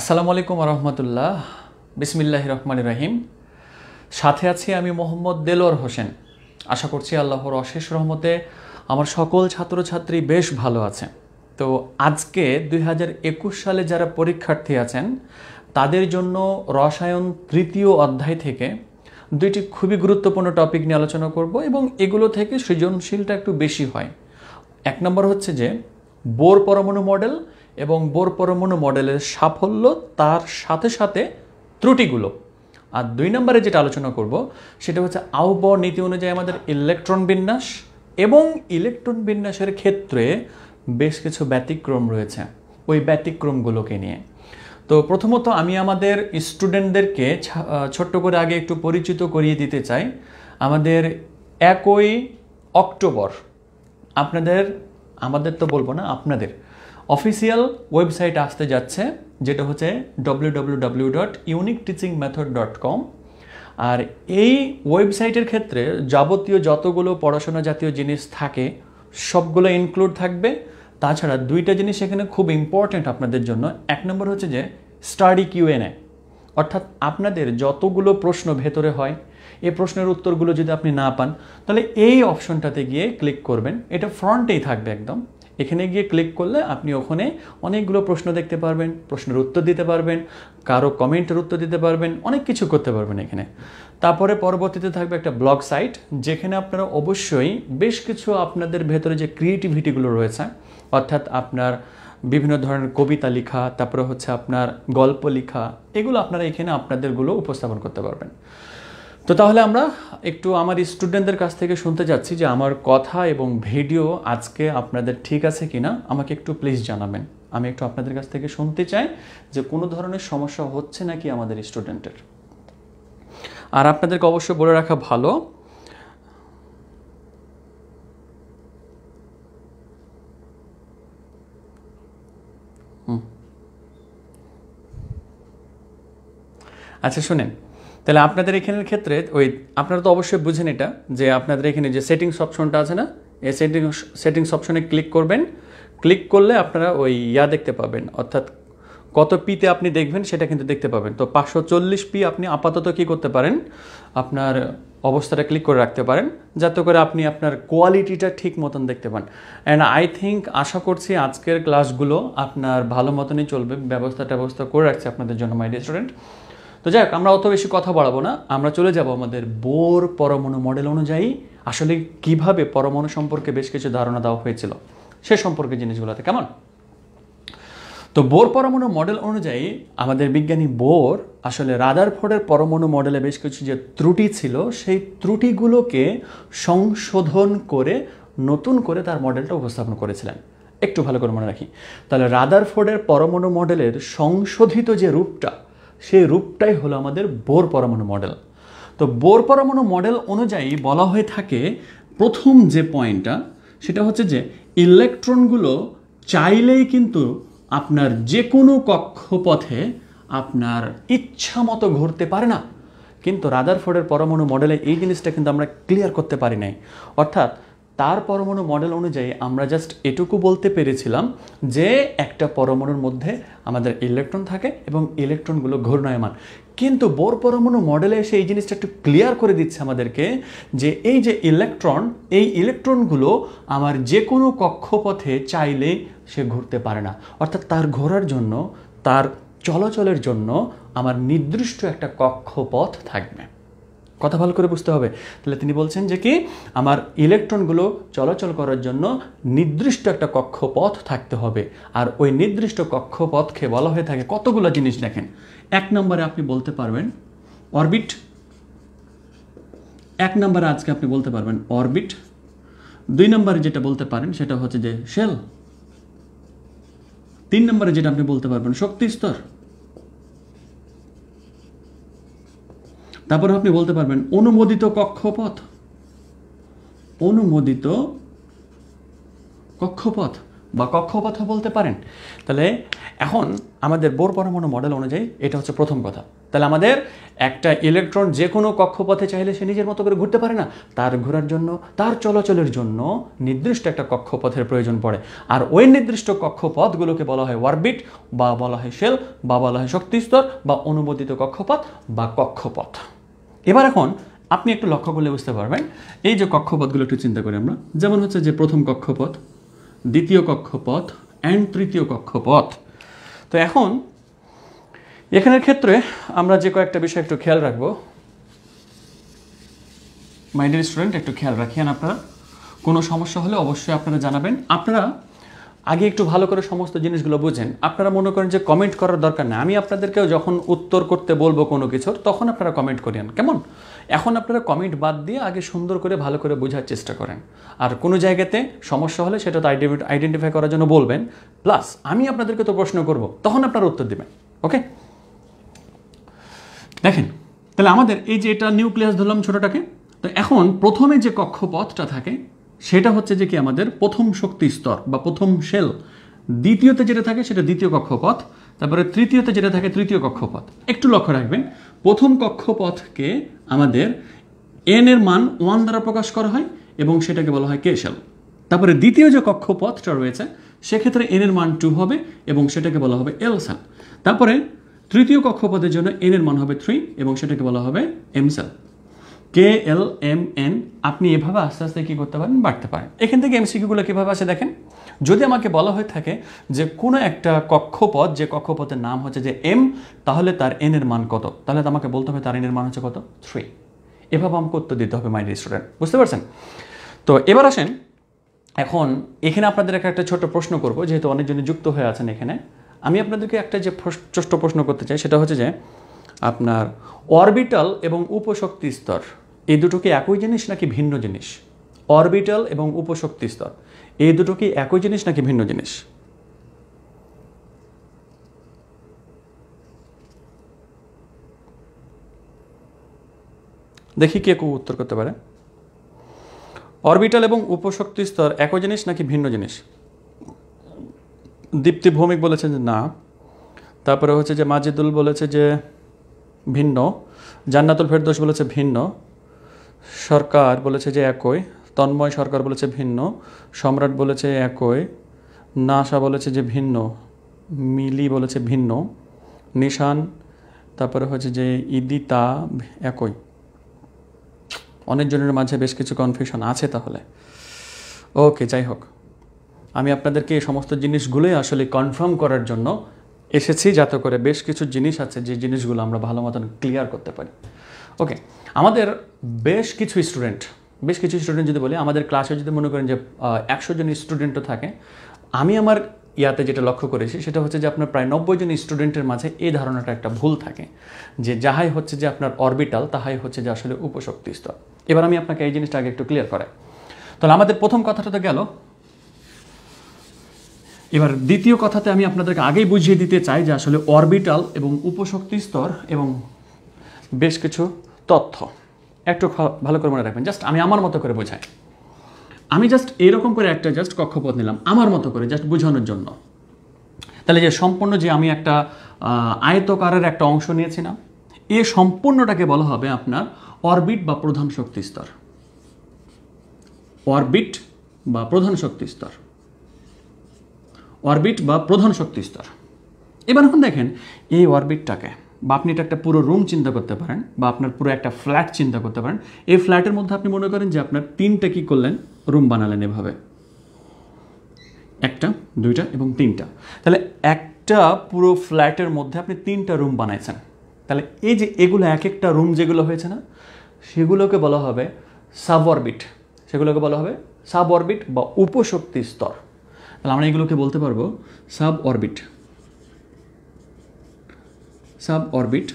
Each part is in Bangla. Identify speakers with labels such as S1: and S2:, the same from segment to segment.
S1: আসসালামু আলাইকুম রহমতুল্লাহ বিসমিল্লাহ রহমান রাহিম সাথে আছি আমি মোহাম্মদ দেলোয়ার হোসেন আশা করছি আল্লাহর অশেষ রহমতে আমার সকল ছাত্রছাত্রী বেশ ভালো আছে তো আজকে দুই সালে যারা পরীক্ষার্থী আছেন তাদের জন্য রসায়ন তৃতীয় অধ্যায় থেকে দুইটি খুবই গুরুত্বপূর্ণ টপিক নিয়ে আলোচনা করব এবং এগুলো থেকে সৃজনশীলটা একটু বেশি হয় এক নম্বর হচ্ছে যে বোর পরমাণু মডেল এবং বোর পরমাণু মডেলের সাফল্য তার সাথে সাথে ত্রুটিগুলো আর দুই নম্বরে যেটা আলোচনা করব সেটা হচ্ছে আহ্ব নীতি অনুযায়ী আমাদের ইলেকট্রন বিন্যাস এবং ইলেকট্রন বিন্যাসের ক্ষেত্রে বেশ কিছু ব্যতিক্রম রয়েছে ওই ব্যতিক্রমগুলোকে নিয়ে তো প্রথমত আমি আমাদের স্টুডেন্টদেরকে ছোট্ট করে আগে একটু পরিচিত করিয়ে দিতে চাই আমাদের একই অক্টোবর আপনাদের আমাদের তো বলবো না আপনাদের অফিসিয়াল ওয়েবসাইট আসতে যাচ্ছে যেটা হচ্ছে W dot unique teaching method dot com আর এই ওয়েবসাইটের ক্ষেত্রে যাবতীয় যতগুলো পড়াশোনা জাতীয় জিনিস থাকে সবগুলো ইনক্লুড থাকবে তাছাড়া দুইটা জিনিস এখানে খুব ইম্পর্ট্যান্ট আপনাদের জন্য এক নম্বর হচ্ছে যে স্টাডি কিউএনএ অর্থাৎ আপনাদের যতগুলো প্রশ্ন ভেতরে হয় এই প্রশ্নের উত্তরগুলো যদি আপনি না পান তাহলে এই অপশনটাতে গিয়ে ক্লিক করবেন এটা ফ্রন্টেই থাকবে একদম এখানে গিয়ে ক্লিক করলে আপনি ওখানে অনেকগুলো প্রশ্ন দেখতে পারবেন প্রশ্নের উত্তর দিতে পারবেন কারো কমেন্টের উত্তর দিতে পারবেন অনেক কিছু করতে পারবেন এখানে তারপরে পরবর্তীতে থাকবে একটা ব্লগ সাইট যেখানে আপনারা অবশ্যই বেশ কিছু আপনাদের ভেতরে যে ক্রিয়েটিভিটিগুলো রয়েছে অর্থাৎ আপনার বিভিন্ন ধরনের কবিতা লেখা তারপরে হচ্ছে আপনার গল্প লেখা এগুলো আপনারা এখানে আপনাদেরগুলো উপস্থাপন করতে পারবেন তো তাহলে আমরা একটু আমার স্টুডেন্টদের কাছ থেকে শুনতে চাচ্ছি যে আমার কথা এবং ভিডিও আজকে আপনাদের ঠিক আছে কিনা আমাকে একটু প্লিজ জানাবেন আমি একটু আপনাদের কাছ থেকে শুনতে চাই যে কোনো ধরনের সমস্যা হচ্ছে নাকি আমাদের স্টুডেন্টের আর আপনাদেরকে অবশ্যই বলে রাখা ভালো আচ্ছা শুনেন তাহলে আপনাদের এখানের ক্ষেত্রে ওই আপনারা তো অবশ্যই বুঝেন এটা যে আপনাদের এখানে যে সেটিংস অপশনটা আছে না এই সেটিংস সেটিংস অপশনে ক্লিক করবেন ক্লিক করলে আপনারা ওই ইয়া দেখতে পাবেন অর্থাৎ কত পিতে আপনি দেখবেন সেটা কিন্তু দেখতে পাবেন তো পাঁচশো চল্লিশ পি আপনি আপাতত কি করতে পারেন আপনার অবস্থাটা ক্লিক করে রাখতে পারেন যাতে করে আপনি আপনার কোয়ালিটিটা ঠিক মতন দেখতে পান অ্যান্ড আই থিঙ্ক আশা করছি আজকের ক্লাসগুলো আপনার ভালো মতনই চলবে ব্যবস্থা ট্যবস্থা করে রাখছে আপনাদের জন্য মাই রেস্টুরেন্ট তো যাই হোক আমরা অত বেশি কথা বাড়াবো না আমরা চলে যাব আমাদের বোর পরমাণু মডেল অনুযায়ী আসলে কিভাবে পরমাণু সম্পর্কে বেশ কিছু ধারণা দেওয়া হয়েছিল সে সম্পর্কে জিনিসগুলোতে কেমন তো বোর পরমাণু মডেল অনুযায়ী আমাদের বিজ্ঞানী বোর আসলে রাদার ফোর্ডের পরমাণু মডেলে বেশ কিছু যে ত্রুটি ছিল সেই ত্রুটিগুলোকে সংশোধন করে নতুন করে তার মডেলটা উপস্থাপন করেছিলেন একটু ভালো করে মনে রাখি তাহলে রাদার ফোর্ডের পরমাণু মডেলের সংশোধিত যে রূপটা সেই রূপটাই হলো আমাদের বোর পরমাণু মডেল তো বোর পরমাণু মডেল অনুযায়ী বলা হয়ে থাকে প্রথম যে পয়েন্টটা সেটা হচ্ছে যে ইলেকট্রনগুলো চাইলেই কিন্তু আপনার যে কোনো কক্ষপথে আপনার ইচ্ছা মতো ঘুরতে পারে না কিন্তু রাদারফোর্ডের পরমাণু মডেলে এই জিনিসটা কিন্তু আমরা ক্লিয়ার করতে পারি নাই অর্থাৎ তার পরমাণু মডেল অনুযায়ী আমরা জাস্ট এটুকু বলতে পেরেছিলাম যে একটা পরমাণুর মধ্যে আমাদের ইলেকট্রন থাকে এবং ইলেকট্রনগুলো ঘূর্ণায়মান কিন্তু বোর পরমাণু মডেলে এসে এই জিনিসটা একটু ক্লিয়ার করে দিচ্ছে আমাদেরকে যে এই যে ইলেকট্রন এই ইলেকট্রনগুলো আমার যে কোনো কক্ষপথে চাইলে সে ঘুরতে পারে না অর্থাৎ তার ঘোরার জন্য তার চলাচলের জন্য আমার নির্দিষ্ট একটা কক্ষপথ থাকবে কথা ভালো করে বুঝতে হবে তাহলে তিনি বলছেন যে কি আমার ইলেকট্রনগুলো চলাচল করার জন্য নির্দিষ্ট একটা কক্ষপথ থাকতে হবে আর ওই নির্দিষ্ট কক্ষপথকে বলা হয়ে থাকে কতগুলো জিনিস দেখেন এক নম্বরে আপনি বলতে পারবেন অরবিট এক নম্বরে আজকে আপনি বলতে পারবেন অরবিট দুই নম্বরে যেটা বলতে পারেন সেটা হচ্ছে যে শেল তিন নম্বরে যেটা আপনি বলতে পারবেন শক্তি স্তর তারপরে আপনি বলতে পারবেন অনুমোদিত কক্ষপথ অনুমোদিত কক্ষপথ বা কক্ষপথ বলতে পারেন তাহলে এখন আমাদের বোর পরমাণু মডেল অনুযায়ী এটা হচ্ছে প্রথম কথা তাহলে আমাদের একটা ইলেকট্রন যে কোনো কক্ষপথে চাইলে সে নিজের মতো করে ঘুরতে পারে না তার ঘোরার জন্য তার চলাচলের জন্য নির্দিষ্ট একটা কক্ষপথের প্রয়োজন পড়ে আর ওই নির্দিষ্ট কক্ষপথগুলোকে বলা হয় ওয়ারবিট বা বলা হয় শেল বা বলা হয় শক্তিস্তর বা অনুমোদিত কক্ষপথ বা কক্ষপথ এবার এখন আপনি একটু লক্ষ্য করলে বুঝতে পারবেন এই যে কক্ষপথগুলো একটু চিন্তা করি আমরা যেমন হচ্ছে যে প্রথম কক্ষপথ দ্বিতীয় কক্ষপথ অ্যান্ড তৃতীয় কক্ষপথ তো এখন এখানের ক্ষেত্রে আমরা যে কয়েকটা বিষয় একটু খেয়াল রাখব মাইন্ডের স্টুডেন্ট একটু খেয়াল রাখিয়েন আপনারা কোনো সমস্যা হলে অবশ্যই আপনারা জানাবেন আপনারা আগে একটু ভালো করে সমস্ত জিনিসগুলো বুঝেন আপনারা মনে করেন যে কমেন্ট করার দরকার না আমি আপনাদেরকেও যখন উত্তর করতে বলবো কোনো কিছুর তখন আপনারা কমেন্ট করেন কেমন এখন আপনারা কমেন্ট বাদ দিয়ে আগে সুন্দর করে ভালো করে বোঝার চেষ্টা করেন আর কোনো জায়গাতে সমস্যা হলে সেটা তো আইডেন্টিফাই করার জন্য বলবেন প্লাস আমি আপনাদেরকে তো প্রশ্ন করব তখন আপনারা উত্তর দেবেন ওকে দেখেন তাহলে আমাদের এই যে এটা নিউক্লিয়াস ধরলাম ছোটোটাকে তো এখন প্রথমে যে কক্ষপথটা থাকে সেটা হচ্ছে যে কি আমাদের প্রথম শক্তি স্তর বা প্রথম সেল দ্বিতীয়তে যেটা থাকে সেটা দ্বিতীয় কক্ষপথ তারপরে তৃতীয়তে যেটা থাকে তৃতীয় কক্ষপথ একটু লক্ষ্য রাখবেন প্রথম কক্ষপথকে আমাদের এন এর মান ওয়ান দ্বারা প্রকাশ করা হয় এবং সেটাকে বলা হয় কে সেল তারপরে দ্বিতীয় যে কক্ষপথটা রয়েছে সেক্ষেত্রে এন এর মান টু হবে এবং সেটাকে বলা হবে এল সেল তারপরে তৃতীয় কক্ষপথের জন্য এন এর মান হবে থ্রি এবং সেটাকে বলা হবে M shell K L M N আপনি এভাবে আস্তে আস্তে কী করতে পারেন বাড়তে পারেন এখান থেকে এমসিকিউগুলো কীভাবে আসে দেখেন যদি আমাকে বলা হয়ে থাকে যে কোনো একটা কক্ষপথ যে কক্ষপথের নাম হচ্ছে যে এম তাহলে তার এন এর মান কত তাহলে আমাকে বলতে হবে তার এন এর মান হচ্ছে কত থ্রি এভাবে আমাকে উত্তর দিতে হবে মাই স্টুডেন্ট বুঝতে পারছেন তো এবার আসেন এখন এখানে আপনাদের একটা ছোট প্রশ্ন করব যেহেতু অনেকজনে যুক্ত হয়ে আছেন এখানে আমি আপনাদেরকে একটা যে ছোট্ট প্রশ্ন করতে চাই সেটা হচ্ছে যে আপনার অরবিটাল এবং উপশক্তি স্তর এই দুটো কি একই জিনিস নাকি ভিন্ন জিনিস অরবিটাল এবং উপশক্তি স্তর এই দুটো কি একই জিনিস নাকি ভিন্ন জিনিস দেখি কে কেউ উত্তর করতে পারে অরবিটাল এবং উপশক্তি স্তর একই জিনিস নাকি ভিন্ন জিনিস দীপ্তি ভৌমিক বলেছেন যে না তারপরে হচ্ছে যে মাজিদুল বলেছে যে ভিন্ন জান্নাতুল ফেরদোস বলেছে ভিন্ন সরকার বলেছে যে একই তন্ময় সরকার বলেছে ভিন্ন সম্রাট বলেছে একই নাসা বলেছে যে ভিন্ন মিলি বলেছে ভিন্ন নিশান তারপরে হচ্ছে যে ইদিতা একই অনেকজনের মাঝে বেশ কিছু কনফিউশন আছে তাহলে ওকে যাই হোক আমি আপনাদেরকে এই সমস্ত জিনিসগুলোই আসলে কনফার্ম করার জন্য এসেছি যাতে করে বেশ কিছু জিনিস আছে যে জিনিসগুলো আমরা ভালো মতন ক্লিয়ার করতে পারি ওকে আমাদের বেশ কিছু স্টুডেন্ট বেশ কিছু স্টুডেন্ট যদি বলি আমাদের ক্লাসে যদি মনে করেন যে একশো জন স্টুডেন্টও থাকে আমি আমার ইয়াতে যেটা লক্ষ্য করেছি সেটা হচ্ছে যে আপনার প্রায় নব্বই জন স্টুডেন্টের মাঝে এই ধারণাটা একটা ভুল থাকে যে যাহাই হচ্ছে যে আপনার অরবিটাল তাহাই হচ্ছে যে আসলে উপশক্তি স্তর এবার আমি আপনাকে এই জিনিসটা আগে একটু ক্লিয়ার করাই তাহলে আমাদের প্রথম কথাটা তো গেল এবার দ্বিতীয় কথাতে আমি আপনাদেরকে আগেই বুঝিয়ে দিতে চাই যে আসলে অরবিটাল এবং উপশক্তি স্তর এবং বেশ কিছু তথ্য একটু ভালো করে মনে রাখবেন জাস্ট আমি আমার মতো করে বোঝাই আমি জাস্ট এরকম করে একটা জাস্ট কক্ষপথ নিলাম আমার মতো করে জাস্ট বোঝানোর জন্য তাহলে যে সম্পূর্ণ যে আমি একটা আয়তকারের একটা অংশ নিয়েছিলাম এ সম্পূর্ণটাকে বলা হবে আপনার অরবিট বা প্রধান শক্তি স্তর অরবিট বা প্রধান শক্তি স্তর অরবিট বা প্রধান শক্তি স্তর এবার এখন দেখেন এই অরবিটটাকে বা আপনি এটা একটা পুরো রুম চিন্তা করতে পারেন বা আপনার পুরো একটা ফ্ল্যাট চিন্তা করতে পারেন এই ফ্ল্যাটের মধ্যে আপনি মনে করেন যে আপনার তিনটা কী করলেন রুম বানালেন এভাবে একটা দুইটা এবং তিনটা তাহলে একটা পুরো ফ্ল্যাটের মধ্যে আপনি তিনটা রুম বানাইছেন তাহলে এই যে এগুলো এক একটা রুম যেগুলো হয়েছে না সেগুলোকে বলা হবে সাবঅরবিট সেগুলোকে বলা হবে সাবঅরবিট বা উপশক্তি স্তর তাহলে আমরা এগুলোকে বলতে পারবো সাব অরবিট সাব অরবিট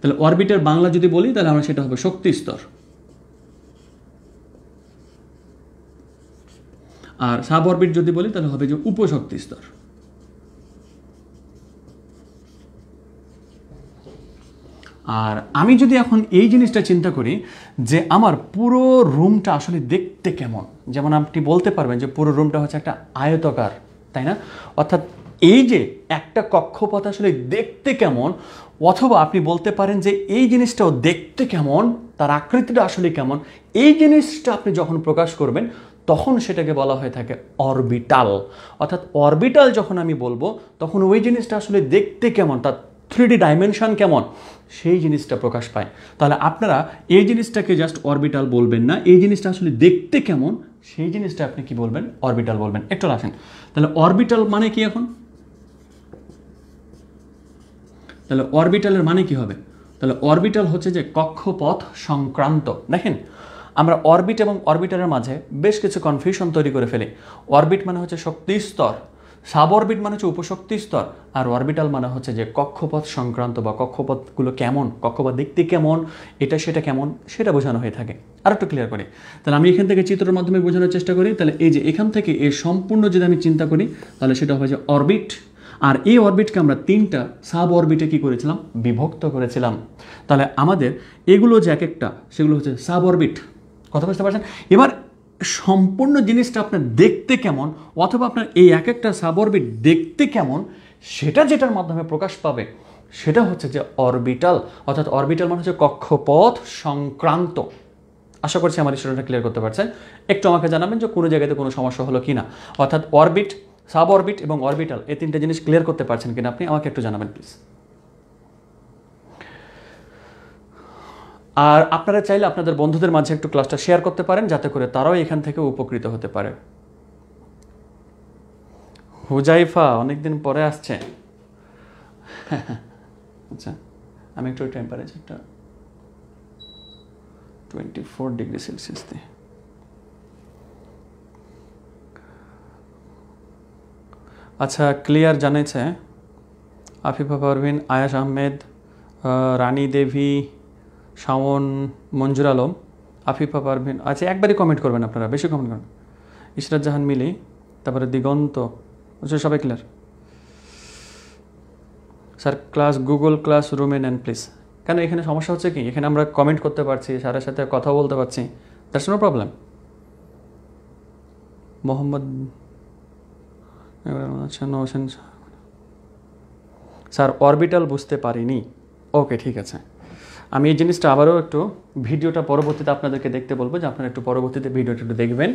S1: তাহলে অরবিটের বাংলা যদি বলি তাহলে আমরা সেটা হবে শক্তি স্তর আর সাব অরবিট যদি বলি তাহলে হবে যে উপশক্তি স্তর আর আমি যদি এখন এই জিনিসটা চিন্তা করি যে আমার পুরো রুমটা আসলে দেখতে কেমন যেমন আপনি বলতে পারবেন যে পুরো রুমটা হচ্ছে একটা আয়তকার তাই না অর্থাৎ এই যে একটা কক্ষপথ আসলে দেখতে কেমন অথবা আপনি বলতে পারেন যে এই জিনিসটাও দেখতে কেমন তার আকৃতিটা আসলে কেমন এই জিনিসটা আপনি যখন প্রকাশ করবেন তখন সেটাকে বলা হয়ে থাকে অরবিটাল অর্থাৎ অরবিটাল যখন আমি বলবো তখন ওই জিনিসটা আসলে দেখতে কেমন তার থ্রি ডি ডাইমেনশন কেমন সেই জিনিসটা প্রকাশ পায় তাহলে আপনারা এই জিনিসটাকে জাস্ট অরবিটাল বলবেন না এই জিনিসটা আসলে দেখতে কেমন সেই জিনিসটা আপনি কি বলবেন অরবিটাল বলবেন একটু রাখেন তাহলে অরবিটাল মানে কি এখন তাহলে অরবিটালের মানে কি হবে তাহলে অরবিটাল হচ্ছে যে কক্ষপথ সংক্রান্ত দেখেন আমরা অরবিট এবং অরবিটালের মাঝে বেশ কিছু কনফিউশন তৈরি করে ফেলি অরবিট মানে হচ্ছে শক্তি স্তর সাব অরবিট মানে হচ্ছে উপশক্তি স্তর আর অরবিটাল মানে হচ্ছে যে কক্ষপথ সংক্রান্ত বা কক্ষপথগুলো কেমন কক্ষপথ দেখতে কেমন এটা সেটা কেমন সেটা বোঝানো হয়ে থাকে আর একটু ক্লিয়ার করি তাহলে আমি এখান থেকে চিত্রের মাধ্যমে বোঝানোর চেষ্টা করি তাহলে এই যে এখান থেকে এই সম্পূর্ণ যদি আমি চিন্তা করি তাহলে সেটা হবে যে অরবিট আর এই অরবিটকে আমরা তিনটা সাব অরবিটে কী করেছিলাম বিভক্ত করেছিলাম তাহলে আমাদের এগুলো যে এক একটা সেগুলো হচ্ছে সাব অরবিট কথা বুঝতে পারছেন এবার সম্পূর্ণ জিনিসটা আপনার দেখতে কেমন অথবা আপনার এই এক একটা সাবঅরবিট দেখতে কেমন সেটা যেটার মাধ্যমে প্রকাশ পাবে সেটা হচ্ছে যে অরবিটাল অর্থাৎ অরবিটাল মানে হচ্ছে কক্ষপথ সংক্রান্ত আশা করছি আমার স্টুডেন্টরা ক্লিয়ার করতে পারছেন একটু আমাকে জানাবেন যে কোনো জায়গাতে কোনো সমস্যা হলো কি না অর্থাৎ অরবিট সাব অরবিট এবং অরবিটাল এই তিনটা জিনিস ক্লিয়ার করতে পারছেন কিনা আপনি আমাকে একটু জানাবেন প্লিজ আর আপনারা চাইলে আপনাদের বন্ধুদের মাঝে একটু ক্লাসটা শেয়ার করতে পারেন যাতে করে তারাও এখান থেকে উপকৃত হতে পারে হুজাইফা অনেকদিন পরে আসছে আচ্ছা আমি একটু টেম্পারেচারটা টোয়েন্টি ফোর ডিগ্রি সেলসিয়াস দিয়ে আচ্ছা ক্লিয়ার জানেছে আফিফা পারভিন আয়াস আহমেদ রানী দেবী শাওন মঞ্জুর আলম আফিফা পারভিন আচ্ছা একবারই কমেন্ট করবেন আপনারা বেশি কমেন্ট করবেন ইশরাত জাহান মিলি তারপরে দিগন্ত আচ্ছা সবাই clear sir class Google class রুমে নেন প্লিজ কেন এখানে সমস্যা হচ্ছে কি এখানে আমরা কমেন্ট করতে পারছি স্যারের সাথে কথা বলতে পারছি that's no problem Mohammad sir orbital আচ্ছা, বুঝতে পারিনি ওকে ঠিক আছে আমি এই জিনিসটা আবারও একটু ভিডিওটা পরবর্তীতে আপনাদেরকে দেখতে বলবো যে আপনারা একটু পরবর্তীতে ভিডিওটা একটু দেখবেন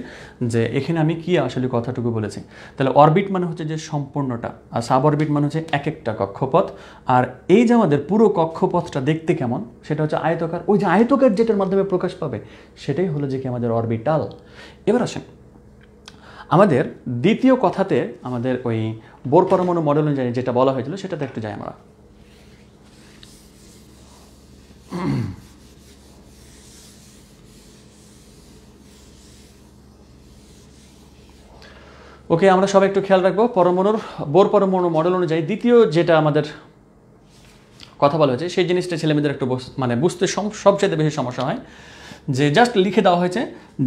S1: যে এখানে আমি কি আসলে কথাটুকু বলেছি তাহলে অরবিট মানে হচ্ছে যে সম্পূর্ণটা আর সাব অরবিট মানে হচ্ছে এক একটা কক্ষপথ আর এই যে আমাদের পুরো কক্ষপথটা দেখতে কেমন সেটা হচ্ছে আয়তকার ওই যে আয়তকার যেটার মাধ্যমে প্রকাশ পাবে সেটাই হলো যে কি আমাদের অরবিটাল এবার আসেন আমাদের দ্বিতীয় কথাতে আমাদের ওই বোর পরমাণু মডেল অনুযায়ী যেটা বলা হয়েছিল সেটাতে একটু যাই আমরা ওকে আমরা সবাই একটু খেয়াল রাখবো পরমাণুর বোর পরমাণু মডেল অনুযায়ী দ্বিতীয় যেটা আমাদের কথা বলা হয়েছে সেই জিনিসটা ছেলেমেয়েদের একটু মানে বুঝতে সবচেয়ে বেশি সমস্যা হয় যে জাস্ট লিখে দেওয়া হয়েছে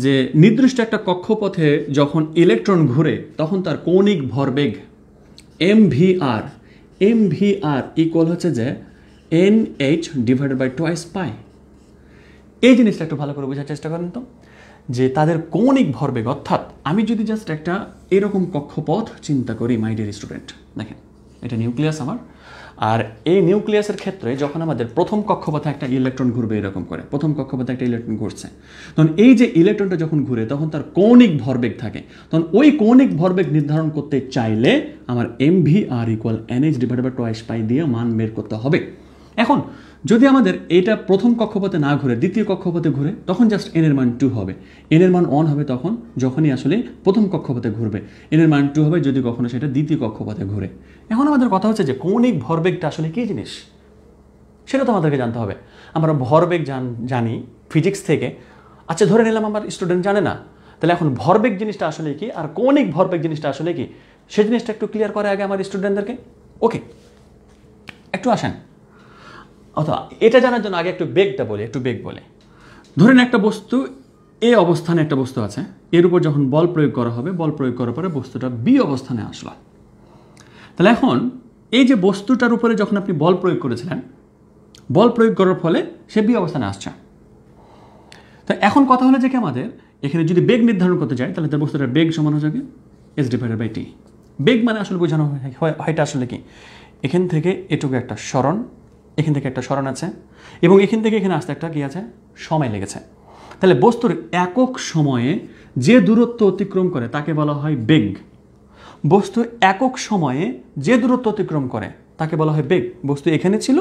S1: যে নির্দিষ্ট একটা কক্ষপথে যখন ইলেকট্রন ঘুরে তখন তার কৌণিক ভরবেগ M V R M V R equal হচ্ছে যে N H divided by twice pi এই জিনিসটা একটু ভালো করে বোঝার চেষ্টা করেন তো যে তাদের কৌণিক ভরবেগ অর্থাৎ আমি যদি জাস্ট একটা এরকম কক্ষপথ চিন্তা করি মাই ডিয়ার স্টুডেন্ট দেখেন এটা নিউক্লিয়াস আমার আর এই নিউক্লিয়াসের ক্ষেত্রে যখন আমাদের প্রথম কক্ষপথে একটা ইলেকট্রন ঘুরবে এরকম করে প্রথম কক্ষপথে একটা ইলেকট্রন ঘুরছে তখন এই যে ইলেকট্রনটা যখন ঘুরে তখন তার কৌণিক ভরবেগ থাকে তখন ওই কৌণিক ভরবেগ নির্ধারণ করতে চাইলে আমার M V R equal N H divide by twice pi দিয়ে মান বের করতে হবে এখন যদি আমাদের এটা প্রথম কক্ষপথে না ঘুরে দ্বিতীয় কক্ষপথে ঘুরে তখন জাস্ট এনের মান টু হবে এনের মান অন হবে তখন যখনই আসলে প্রথম কক্ষপথে ঘুরবে এনের মান টু হবে যদি কখনো সেটা দ্বিতীয় কক্ষপথে ঘুরে এখন আমাদের কথা হচ্ছে যে কৌণিক ভরবেগটা আসলে কী জিনিস সেটা তো আমাদেরকে জানতে হবে আমরা ভরবেগ জানি ফিজিক্স থেকে আচ্ছা ধরে নিলাম আমার স্টুডেন্ট জানে না তাহলে এখন ভরবেগ জিনিসটা আসলে কি আর কৌণিক ভরবেগ জিনিসটা আসলে কি সে জিনিসটা একটু ক্লিয়ার করে আগে আমার স্টুডেন্টদেরকে ওকে একটু আসেন অথবা এটা জানার জন্য আগে একটু বেগটা বলে একটু বেগ বলে ধরেন একটা বস্তু এ অবস্থানে একটা বস্তু আছে এর উপর যখন বল প্রয়োগ করা হবে বল প্রয়োগ করার পরে বস্তুটা বি অবস্থানে আসলো তাহলে এখন এই যে বস্তুটার উপরে যখন আপনি বল প্রয়োগ করেছিলেন বল প্রয়োগ করার ফলে সে বি অবস্থানে আসছে তো এখন কথা হলো যে কি আমাদের এখানে যদি বেগ নির্ধারণ করতে যায় তাহলে তার বস্তুটার বেগ সমান হয়ে যাবে এস ডিভাইডেড বাই টি বেগ মানে আসলে বোঝানো হয় এটা আসলে কি এখান থেকে এটুকু একটা স্মরণ এখান থেকে একটা স্মরণ আছে এবং এখান থেকে এখানে আসতে একটা কী আছে সময় লেগেছে তাহলে বস্তুর একক সময়ে যে দূরত্ব অতিক্রম করে তাকে বলা হয় বেগ বস্তু একক সময়ে যে দূরত্ব অতিক্রম করে তাকে বলা হয় বেগ বস্তু এখানে ছিল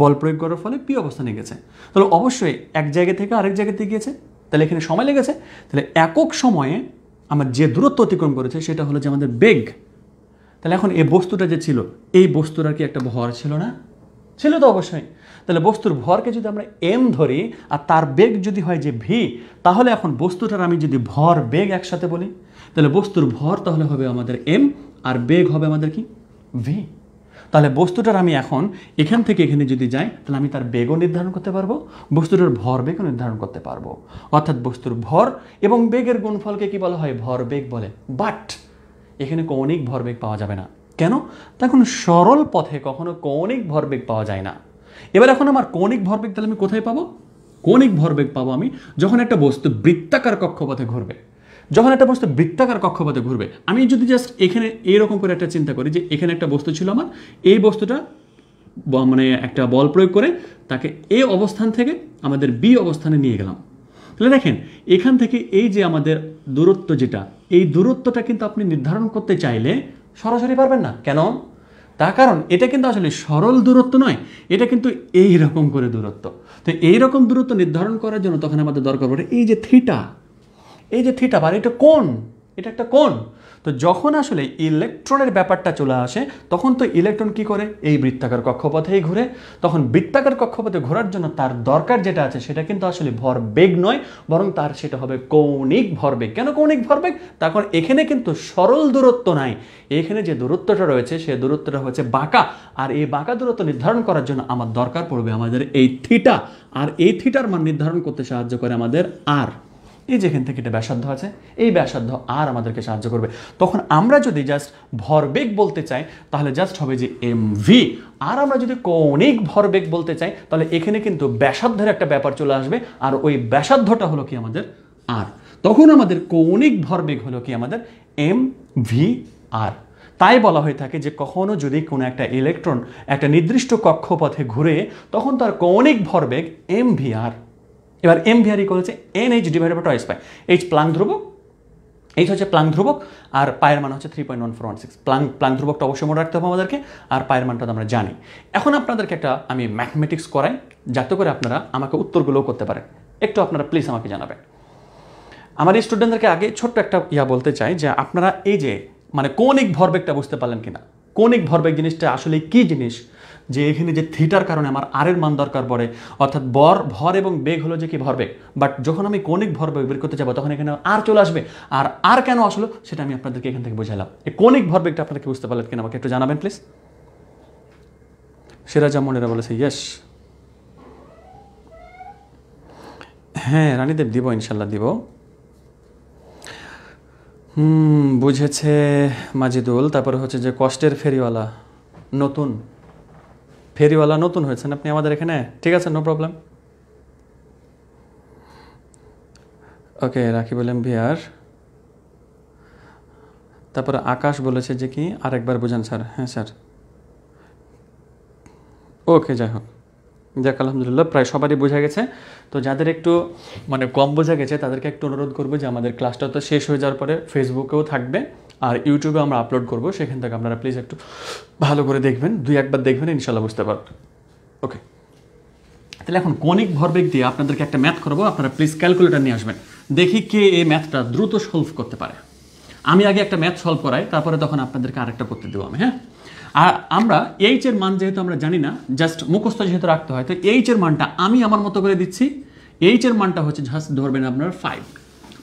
S1: বল প্রয়োগ করার ফলে পি অবস্থানে গেছে তাহলে অবশ্যই এক জায়গা থেকে আরেক জায়গাতে গিয়েছে তাহলে এখানে সময় লেগেছে তাহলে একক সময়ে আমার যে দূরত্ব অতিক্রম করেছে সেটা হলো যে আমাদের বেগ তাহলে এখন এই বস্তুটা যে ছিল এই বস্তুটার কি একটা ভর ছিল না ছিল তো অবশ্যই তাহলে বস্তুর ভরকে যদি আমরা এম ধরি আর তার বেগ যদি হয় যে ভি তাহলে এখন বস্তুটার আমি যদি ভর বেগ একসাথে বলি তাহলে বস্তুর ভর তাহলে হবে আমাদের এম আর বেগ হবে আমাদের কি ভি তাহলে বস্তুটার আমি এখন এখান থেকে এখানে যদি যাই তাহলে আমি তার বেগও নির্ধারণ করতে পারবো বস্তুটার ভর বেগও নির্ধারণ করতে পারবো অর্থাৎ বস্তুর ভর এবং বেগের গুণফলকে কি বলা হয় ভর বেগ বলে বাট এখানে অনেক বেগ পাওয়া যাবে না কেন তখন সরল পথে কখনো কৌণিক ভরবেগ পাওয়া যায় না এবার এখন আমার কৌণিক ভরবেগ তাহলে আমি কোথায় পাবো কৌণিক ভরবেগ পাবো আমি যখন একটা বস্তু বৃত্তাকার কক্ষপথে ঘুরবে যখন একটা বস্তু বৃত্তাকার কক্ষপথে ঘুরবে আমি যদি জাস্ট এখানে এইরকম করে একটা চিন্তা করি যে এখানে একটা বস্তু ছিল আমার এই বস্তুটা মানে একটা বল প্রয়োগ করে তাকে এ অবস্থান থেকে আমাদের বি অবস্থানে নিয়ে গেলাম তাহলে দেখেন এখান থেকে এই যে আমাদের দূরত্ব যেটা এই দূরত্বটা কিন্তু আপনি নির্ধারণ করতে চাইলে সরাসরি পারবেন না কেন তার কারণ এটা কিন্তু আসলে সরল দূরত্ব নয় এটা কিন্তু এই রকম করে দূরত্ব তো এই রকম দূরত্ব নির্ধারণ করার জন্য তখন আমাদের দরকার পড়ে এই যে থিটা এই যে থিটা বা এটা কোন এটা একটা কোন তো যখন আসলে ইলেকট্রনের ব্যাপারটা চলে আসে তখন তো ইলেকট্রন কি করে এই বৃত্তাকার কক্ষপথেই ঘুরে তখন বৃত্তাকার কক্ষপথে ঘোরার জন্য তার দরকার যেটা আছে সেটা কিন্তু আসলে ভর বেগ নয় বরং তার সেটা হবে কৌণিক ভরবেগ কেন কৌণিক ভরবেগ তখন এখানে কিন্তু সরল দূরত্ব নাই এখানে যে দূরত্বটা রয়েছে সে দূরত্বটা হচ্ছে বাঁকা আর এই বাঁকা দূরত্ব নির্ধারণ করার জন্য আমার দরকার পড়বে আমাদের এই থিটা আর এই থিটার মান নির্ধারণ করতে সাহায্য করে আমাদের আর এই যেখান থেকে এটা ব্যাসার্ধ আছে এই ব্যাসার্ধ আর আমাদেরকে সাহায্য করবে তখন আমরা যদি জাস্ট ভরবেগ বলতে চাই তাহলে জাস্ট হবে যে এম ভি আর আমরা যদি কৌণিক ভরবেগ বলতে চাই তাহলে এখানে কিন্তু ব্যাসার্ধের একটা ব্যাপার চলে আসবে আর ওই ব্যাসার্ধটা হলো কি আমাদের আর তখন আমাদের কৌণিক ভরবেগ হলো কি আমাদের এম ভি আর তাই বলা হয়ে থাকে যে কখনো যদি কোনো একটা ইলেকট্রন একটা নির্দিষ্ট কক্ষপথে ঘুরে তখন তার কৌণিক ভরবেগ এম ভি আর এবার এম ভি আর ইকুয়াল হচ্ছে N H divided by twice pi H Planck ধ্রুবক এইচ হচ্ছে প্লাং ধ্রুবক আর পায়ের মান হচ্ছে three point one four one six Planck Planck ধ্রুবকটা অবশ্যই মনে রাখতে হবে আমাদেরকে আর পায়ের মানটা তো আমরা জানি এখন আপনাদেরকে একটা আমি ম্যাথমেটিক্স করাই যাতে করে আপনারা আমাকে উত্তরগুলোও করতে পারেন একটু আপনারা প্লিজ আমাকে জানাবেন আমার স্টুডেন্টদেরকে আগে ছোট্ট একটা ইয়া বলতে চাই যে আপনারা এই যে মানে কৌণিক ভরবেগটা বুঝতে পারলেন কিনা কৌণিক ভরবেগ জিনিসটা আসলে কি জিনিস যে এখানে যে থিটার কারণে আমার আরের মান দরকার পড়ে অর্থাৎ বর ভর এবং বেগ হলো যে কি ভরবেগ বাট যখন আমি কোনিক ভরবেগ বের করতে যাবো তখন এখানে আর চলে আসবে আর আর কেন আসলো সেটা আমি আপনাদেরকে এখান থেকে বোঝালাম এই কোনিক ভরবেগটা আপনাদেরকে বুঝতে পারলেন কিনা আমাকে একটু জানাবেন প্লিজ সিরাজামনেরা বলেছে ইয়েস হ্যাঁ রানীদেব দিব ইনশাল্লাহ দিব হুম বুঝেছে মাজিদুল তারপরে হচ্ছে যে কষ্টের ফেরিওয়ালা নতুন ফেরিওয়ালা নতুন হয়েছেন আপনি আমাদের এখানে ঠিক আছে নো প্রবলেম ওকে রাখি বললাম ভিয়ার তারপরে আকাশ বলেছে যে কি আরেকবার বোঝান স্যার হ্যাঁ স্যার ওকে যাই হোক দেখ আলহামদুলিল্লাহ প্রায় সবারই বোঝা গেছে তো যাদের একটু মানে কম বোঝা গেছে তাদেরকে একটু অনুরোধ করবো যে আমাদের ক্লাসটা তো শেষ হয়ে যাওয়ার পরে ফেসবুকেও থাকবে আর ইউটিউবে আমরা আপলোড করব সেখান থেকে আপনারা প্লিজ একটু ভালো করে দেখবেন দুই একবার দেখবেন ইনশাল্লাহ বুঝতে পারবেন ওকে তাহলে এখন কনিক ভরবেগ দিয়ে আপনাদেরকে একটা ম্যাথ করবো আপনারা প্লিজ ক্যালকুলেটার নিয়ে আসবেন দেখি কে এই ম্যাথটা দ্রুত সলভ করতে পারে আমি আগে একটা ম্যাথ সলভ করাই তারপরে তখন আপনাদেরকে আরেকটা করতে দেবো আমি হ্যাঁ আর আমরা এইচ এর মান যেহেতু আমরা জানি না জাস্ট মুখস্থ যেহেতু রাখতে হয় তো এইচ এর মানটা আমি আমার মতো করে দিচ্ছি এইচ এর মানটা হচ্ছে জাস্ট ধরবেন আপনার ফাইভ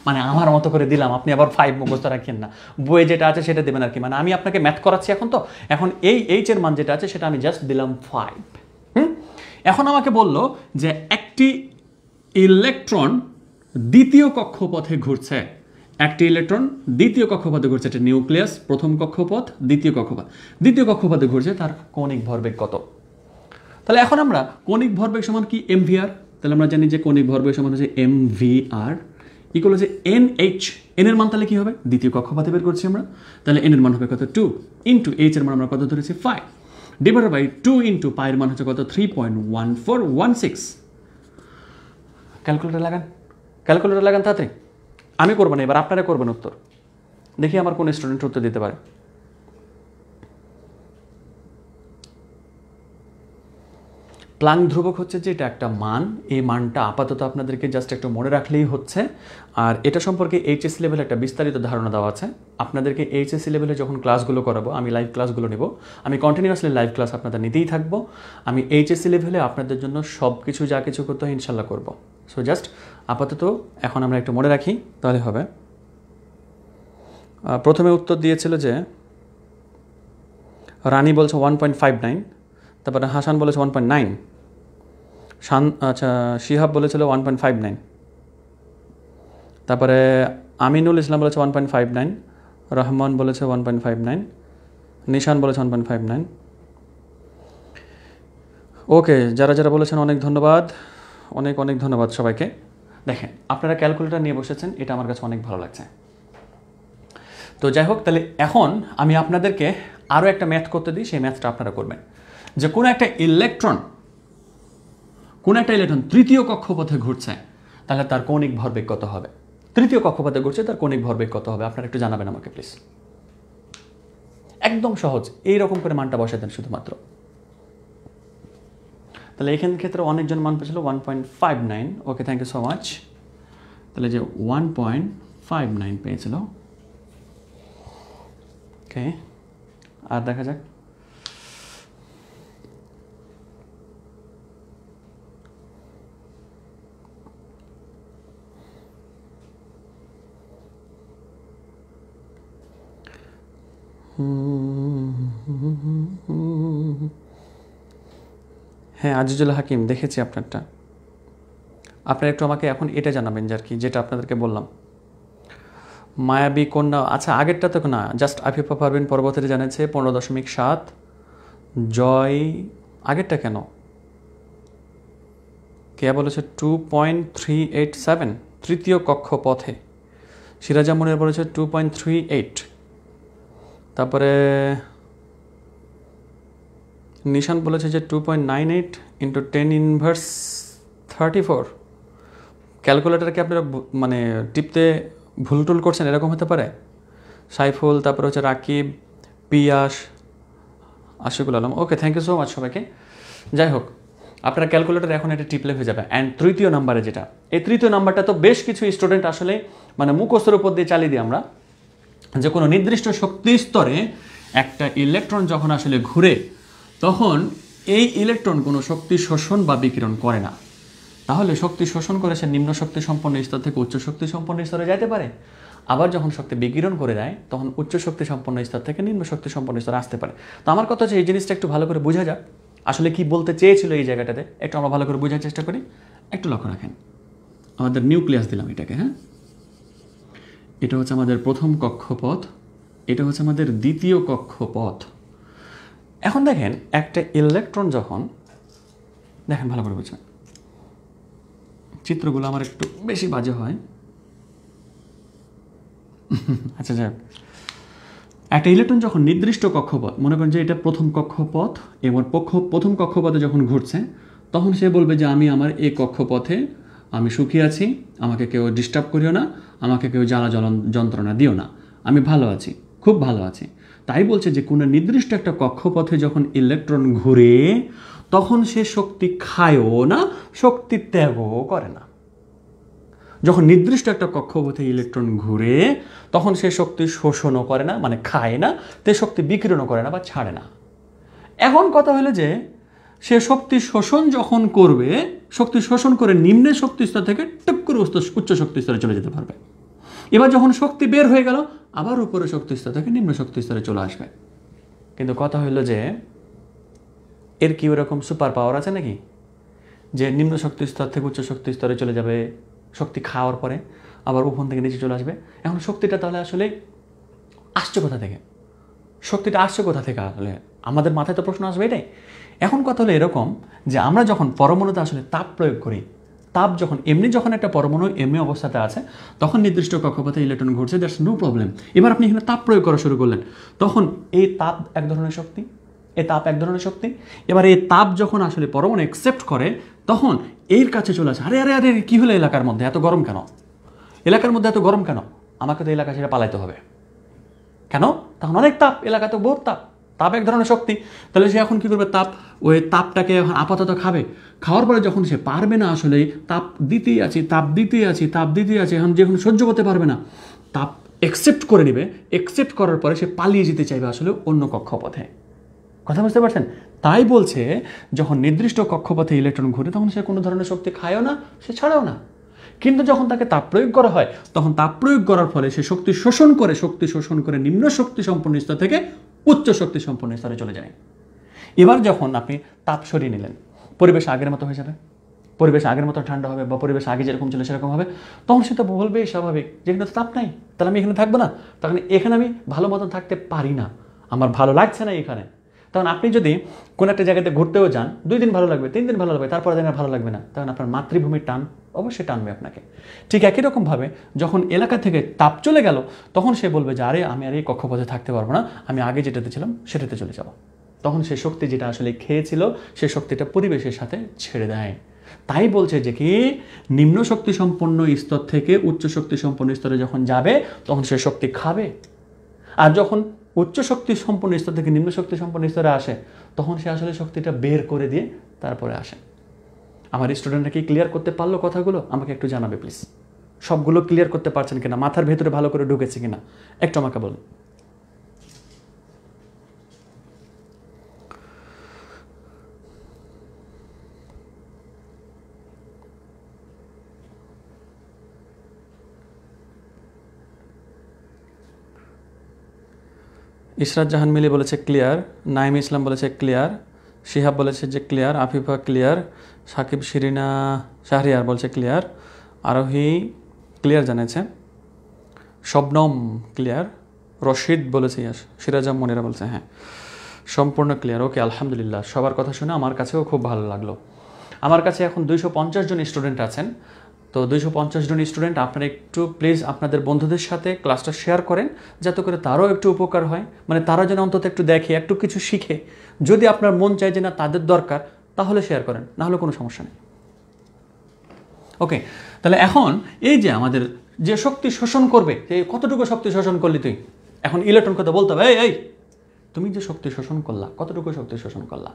S1: মানে আমার মতো করে দিলাম আপনি আবার ফাইভ মুখস্থ রাখেন না বইয়ে যেটা আছে সেটা দেবেন আর কি মানে আমি আপনাকে ম্যাথ করাচ্ছি এখন তো এখন এই এইচের মান যেটা আছে সেটা আমি জাস্ট দিলাম ফাইভ হুম এখন আমাকে বলল যে একটি ইলেকট্রন দ্বিতীয় কক্ষপথে ঘুরছে একটি ইলেকট্রন দ্বিতীয় কক্ষপথে ঘুরছে এটা নিউক্লিয়াস প্রথম কক্ষপথ দ্বিতীয় কক্ষপথ দ্বিতীয় কক্ষপথে ঘুরছে তার কৌণিক ভরবেগ কত তাহলে এখন আমরা কৌণিক ভরবেগ সমান কি এমভিআর তাহলে আমরা জানি যে কৌণিক ভরবেগ সমান হচ্ছে এমভিআর কী হচ্ছে এন এইচ এন এর মান তাহলে কী হবে দ্বিতীয় কক্ষপাতে বের করছি আমরা তাহলে এন এর মান হবে কত টু ইন্টু এইচ এর মান আমরা কত ধরেছি five divide by two into পায়ের মান হচ্ছে কত three point one four one six calculator লাগান ক্যালকুলেটার লাগান তাতে আমি করবো না এবার আপনারা করবেন উত্তর দেখি আমার কোন স্টুডেন্ট উত্তর দিতে পারে প্লাং ধ্রুবক হচ্ছে যে এটা একটা মান এই মানটা আপাতত আপনাদেরকে জাস্ট একটু মনে রাখলেই হচ্ছে আর এটা সম্পর্কে এইচএস লেভেলে একটা বিস্তারিত ধারণা দেওয়া আছে আপনাদেরকে এইচএসসি লেভেলে যখন ক্লাসগুলো করাবো আমি লাইভ ক্লাসগুলো নেব আমি কন্টিনিউয়াসলি লাইভ ক্লাস আপনাদের নিতেই থাকবো আমি এইচএসসি লেভেলে আপনাদের জন্য সব কিছু যা কিছু করতে হয় ইনশাল্লাহ করবো সো জাস্ট আপাতত এখন আমরা একটু মনে রাখি তাহলে হবে প্রথমে উত্তর দিয়েছিল যে রানী বলছে ওয়ান পয়েন্ট ফাইভ নাইন তারপরে হাসান বলেছে ওয়ান পয়েন্ট নাইন শান আচ্ছা শিহাব বলেছিল ওয়ান পয়েন্ট ফাইভ নাইন তারপরে আমিনুল ইসলাম বলেছে one point five nine Rahman বলেছে one point five nine Nishan বলেছে one point five nine okay যারা যারা বলেছেন অনেক ধন্যবাদ অনেক অনেক ধন্যবাদ সবাইকে দেখেন আপনারা ক্যালকুলেটার নিয়ে বসেছেন এটা আমার কাছে অনেক ভালো লাগছে তো যাই হোক তাহলে এখন আমি আপনাদেরকে আরও একটা ম্যাথ করতে দিই সেই ম্যাথটা আপনারা করবেন যে কোনো একটা ইলেকট্রন কোন একটা ইলেকট্রন তৃতীয় কক্ষপথে ঘুরছে তাহলে তার কৌণিক ভরবেগ কত হবে তৃতীয় কক্ষপথে ঘুরছে তার কৌণিক ভরবেগ কত হবে আপনারা একটু জানাবেন আমাকে প্লিজ একদম সহজ এই রকম করে মানটা বসে দেন শুধুমাত্র তাহলে এখান ক্ষেত্রে অনেকজন মান পেয়েছিল one point five nine okay thank you so much তাহলে যে ওয়ান পয়েন্ট ফাইভ নাইন পেয়েছিল ওকে আর দেখা যাক হ্যাঁ আজিজুল হাকিম দেখেছি আপনারটা আপনারা একটু আমাকে এখন এটা জানাবেন যে আর কি যেটা আপনাদেরকে বললাম মায়াবী কন্যা আচ্ছা আগেরটা তো না জাস্ট আফিফা পারভিন পরবর্তীতে জানিয়েছে পনেরো দশমিক সাত জয় আগেরটা কেন কে বলেছে two point three eight seven তৃতীয় কক্ষ পথে সিরাজামুনের বলেছে টু পয়েন্ট থ্রি এইট তারপরে নিশান বলেছে যে two point nine eight into ten inverse thirty four ক্যালকুলেটারকে আপনারা মানে টিপতে ভুল টুল করছেন এরকম হতে পারে সাইফুল তারপরে হচ্ছে Rakib Pias Ashikul Alam okay thank you so much সবাইকে যাই হোক আপনার ক্যালকুলেটার এখন এটা টিপলে হয়ে যাবে অ্যান্ড তৃতীয় নাম্বারে যেটা এই তৃতীয় নাম্বারটা তো বেশ কিছু স্টুডেন্ট আসলে মানে মুখস্থর উপর দিয়ে চালিয়ে দিই আমরা যে কোনো নির্দিষ্ট শক্তি স্তরে একটা ইলেকট্রন যখন আসলে ঘুরে তখন এই ইলেকট্রন কোনো শক্তি শোষণ বা বিকিরণ করে না তাহলে শক্তি শোষণ করে সে নিম্ন শক্তি সম্পন্ন স্তর থেকে উচ্চ শক্তি সম্পন্ন স্তরে যেতে পারে আবার যখন শক্তি বিকিরণ করে দেয় তখন উচ্চ শক্তি সম্পন্ন স্তর থেকে নিম্ন শক্তি সম্পন্ন স্তরে আসতে পারে তো আমার কথা হচ্ছে এই জিনিসটা একটু ভালো করে বোঝা যাক আসলে কি বলতে চেয়েছিল এই জায়গাটাতে একটু আমরা ভালো করে বোঝার চেষ্টা করি একটু লক্ষ্য রাখেন আমাদের নিউক্লিয়াস দিলাম এটাকে হ্যাঁ এটা হচ্ছে আমাদের প্রথম কক্ষপথ এটা হচ্ছে আমাদের দ্বিতীয় কক্ষপথ এখন দেখেন একটা ইলেকট্রন যখন দেখেন ভালো করে বুঝছেন চিত্রগুলো আমার একটু বেশি বাজে হয় আচ্ছা যাক একটা ইলেকট্রন যখন নির্দিষ্ট কক্ষপথ মনে করেন যে এটা প্রথম কক্ষপথ এবং পক্ষ প্রথম কক্ষপথে যখন ঘুরছে তখন সে বলবে যে আমি আমার এই কক্ষপথে আমি সুখী আছি আমাকে কেউ ডিস্টার্ব করিও না আমাকে কেউ জ্বালা জল যন্ত্রণা দিও না আমি ভালো আছি খুব ভালো আছি তাই বলছে যে কোনো নির্দিষ্ট একটা কক্ষপথে যখন ইলেকট্রন ঘুরে তখন সে শক্তি খায়ও না শক্তি ত্যাগও করে না যখন নির্দিষ্ট একটা কক্ষপথে ইলেকট্রন ঘুরে তখন সে শক্তি শোষণও করে না মানে খায় না তে শক্তি বিকিরণও করে না বা ছাড়ে না এখন কথা হলো যে সে শক্তি শোষণ যখন করবে শক্তি শোষণ করে নিম্নে শক্তি স্তর থেকে টুক করে উচ্চ শক্তি স্তরে চলে যেতে পারবে এবার যখন শক্তি বের হয়ে গেল আবার উপরে শক্তি স্তর থেকে নিম্ন শক্তি স্তরে চলে আসবে কিন্তু কথা হইল যে এর কি ওরকম সুপার পাওয়ার আছে নাকি যে নিম্ন শক্তি স্তর থেকে উচ্চ শক্তি স্তরে চলে যাবে শক্তি খাওয়ার পরে আবার ওখান থেকে নিচে চলে আসবে এখন শক্তিটা তাহলে আসলে আসছে কোথা থেকে শক্তিটা আসছে কোথা থেকে আসলে আমাদের মাথায় তো প্রশ্ন আসবে এটাই এখন কথা হলো এরকম যে আমরা যখন পরমাণুতে আসলে তাপ প্রয়োগ করি তাপ যখন এমনি যখন একটা পরমাণু এমনি অবস্থাতে আছে তখন নির্দিষ্ট কক্ষপথে ইলেকট্রন ঘুরছে দ্যাটস নো প্রবলেম এবার আপনি এখানে তাপ প্রয়োগ করা শুরু করলেন তখন এই তাপ এক ধরনের শক্তি এই তাপ এক ধরনের শক্তি এবার এই তাপ যখন আসলে পরমাণু অ্যাকসেপ্ট করে তখন এর কাছে চলে আসে আরে আরে আরে কী হলো এলাকার মধ্যে এত গরম কেন এলাকার মধ্যে এত গরম কেন আমাকে তো এলাকা সেটা পালাইতে হবে কেন তখন অনেক তাপ এলাকা তো বহুত তাপ তাপ এক ধরনের শক্তি তাহলে সে এখন কি করবে তাপ ওই তাপটাকে এখন আপাতত খাবে খাওয়ার পরে যখন সে পারবে না আসলে তাপ দিতেই আছে তাপ দিতেই আছে তাপ দিতেই আছে এখন যখন সহ্য করতে পারবে না তাপ অ্যাকসেপ্ট করে নেবে অ্যাকসেপ্ট করার পরে সে পালিয়ে যেতে চাইবে আসলে অন্য কক্ষপথে কথা বুঝতে পারছেন তাই বলছে যখন নির্দিষ্ট কক্ষপথে ইলেকট্রন ঘুরে তখন সে কোনো ধরনের শক্তি খায়ও না সে ছাড়েও না কিন্তু যখন তাকে তাপ প্রয়োগ করা হয় তখন তাপ প্রয়োগ করার ফলে সে শক্তি শোষণ করে শক্তি শোষণ করে নিম্ন শক্তি সম্পন্ন স্তর থেকে উচ্চ শক্তি সম্পন্ন স্তরে চলে যায় এবার যখন আপনি তাপ সরিয়ে নিলেন পরিবেশ আগের মতো হয়ে যাবে পরিবেশ আগের মতো ঠান্ডা হবে বা পরিবেশ আগে যেরকম ছিল সেরকম হবে তখন সে তো বলবেই স্বাভাবিক যেখানে তো তাপ নাই তাহলে আমি এখানে থাকবো না তখন এখানে আমি ভালো মতন থাকতে পারি না আমার ভালো লাগছে না এখানে তখন আপনি যদি কোনো একটা জায়গাতে ঘুরতেও যান দুই দিন ভালো লাগবে তিন দিন ভালো লাগবে তারপরে দিন ভালো লাগবে না তখন আপনার মাতৃভূমির টান অবশ্যই টানবে আপনাকে ঠিক একই রকমভাবে যখন এলাকা থেকে তাপ চলে গেল তখন সে বলবে যে আরে আমি আর এই কক্ষপথে থাকতে পারবো না আমি আগে যেটাতে ছিলাম সেটাতে চলে যাব তখন সে শক্তি যেটা আসলে খেয়েছিল সে শক্তিটা পরিবেশের সাথে ছেড়ে দেয় তাই বলছে যে কি নিম্ন শক্তি সম্পন্ন স্তর থেকে উচ্চ শক্তি সম্পন্ন স্তরে যখন যাবে তখন সে শক্তি খাবে আর যখন উচ্চ শক্তি সম্পন্ন স্তর থেকে নিম্ন শক্তি সম্পন্ন স্তরে আসে তখন সে আসলে শক্তিটা বের করে দিয়ে তারপরে আসে আমার স্টুডেন্টরা কি ক্লিয়ার করতে পারলো কথাগুলো আমাকে একটু জানাবে প্লিজ সবগুলো ক্লিয়ার করতে পারছেন কিনা মাথার ভেতরে ভালো করে ঢুকেছে কিনা একটু আমাকে বলুন ইশরাত জাহান মিলি বলেছে ক্লিয়ার নাইম ইসলাম বলেছে ক্লিয়ার শিহাব বলেছে যে ক্লিয়ার আফিফা ক্লিয়ার সাকিব শিরিনা শাহরিয়ার বলছে ক্লিয়ার আরোহী ক্লিয়ার জানিয়েছে শবনম ক্লিয়ার রশিদ বলেছে ইয়াস সিরাজাম মনিরা বলছে হ্যাঁ সম্পূর্ণ ক্লিয়ার ওকে আলহামদুলিল্লাহ সবার কথা শুনে আমার কাছেও খুব ভালো লাগলো আমার কাছে এখন দুইশো জন স্টুডেন্ট আছেন তো দুইশো পঞ্চাশ জন স্টুডেন্ট আপনারা একটু প্লিজ আপনাদের বন্ধুদের সাথে ক্লাসটা শেয়ার করেন যাতে করে তারও একটু উপকার হয় মানে তারা যেন অন্তত একটু দেখে একটু কিছু শিখে যদি আপনার মন চায় যে না তাদের দরকার তাহলে শেয়ার করেন নাহলে কোনো সমস্যা নেই ওকে তাহলে এখন এই যে আমাদের যে শক্তি শোষণ করবে যে কতটুকু শক্তি শোষণ করলি তুই এখন ইলেকট্রন কথা বলতে হবে এই এই তুমি যে শক্তি শোষণ করলা কতটুকু শক্তি শোষণ করলা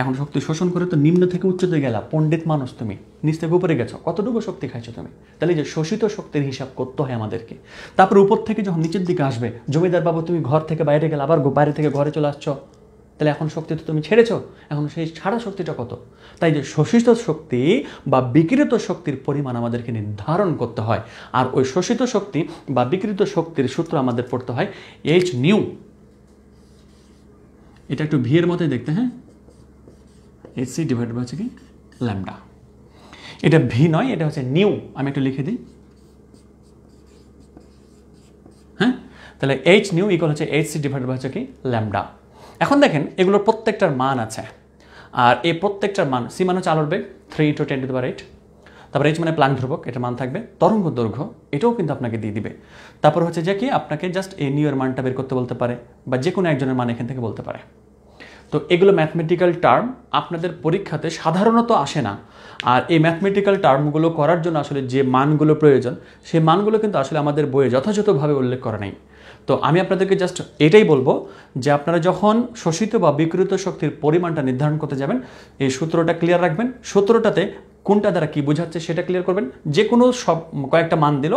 S1: এখন শক্তি শোষণ করে তো নিম্ন থেকে উচ্চতে গেলা পণ্ডিত মানুষ তুমি নিচ থেকে উপরে গেছো কতটুকু শক্তি খাইছো তুমি তাহলে যে শোষিত শক্তির হিসাব করতে হয় আমাদেরকে তারপর উপর থেকে যখন নিচের দিকে আসবে জমিদার বাবু তুমি ঘর থেকে বাইরে গেলে আবার বাইরে থেকে ঘরে চলে আসছো তাহলে এখন শক্তি তো তুমি ছেড়েছ এখন সেই ছাড়া শক্তিটা কত তাই যে শোষিত শক্তি বা বিকৃত শক্তির পরিমাণ আমাদেরকে নির্ধারণ করতে হয় আর ওই শোষিত শক্তি বা বিকৃত শক্তির সূত্র আমাদের পড়তে হয় এইচ নিউ এটা একটু ভিয়ের মতে দেখতে হ্যাঁ এসি ডিভাইডেড বাই হচ্ছে কি ল্যামডা এটা ভি নয় এটা হচ্ছে নিউ আমি একটু লিখে দিই হ্যাঁ তাহলে এইচ নিউ ইকুয়াল হচ্ছে এইচ সি ডিভাইড বাই হচ্ছে কি ল্যামডা এখন দেখেন এগুলোর প্রত্যেকটার মান আছে আর এই প্রত্যেকটার মান সি মান হচ্ছে আলোর বেগ three to ten to the eight তারপর এইচ মানে প্লাং ধ্রুবক এটার মান থাকবে তরঙ্গ দৈর্ঘ্য এটাও কিন্তু আপনাকে দিয়ে দিবে তারপর হচ্ছে যে কি আপনাকে জাস্ট এ নিউ এর মানটা বের করতে বলতে পারে বা যে কোনো একজনের মান এখান থেকে বলতে পারে তো এগুলো ম্যাথমেটিক্যাল টার্ম আপনাদের পরীক্ষাতে সাধারণত আসে না আর এই ম্যাথমেটিক্যাল টার্মগুলো করার জন্য আসলে যে মানগুলো প্রয়োজন সেই মানগুলো কিন্তু আসলে আমাদের বইয়ে যথাযথভাবে উল্লেখ করা নেই তো আমি আপনাদেরকে জাস্ট এটাই বলবো যে আপনারা যখন শোষিত বা বিকৃত শক্তির পরিমাণটা নির্ধারণ করতে যাবেন এই সূত্রটা ক্লিয়ার রাখবেন সূত্রটাতে কোনটা দ্বারা কী বোঝাচ্ছে সেটা ক্লিয়ার করবেন যে কোনো সব কয়েকটা মান দিল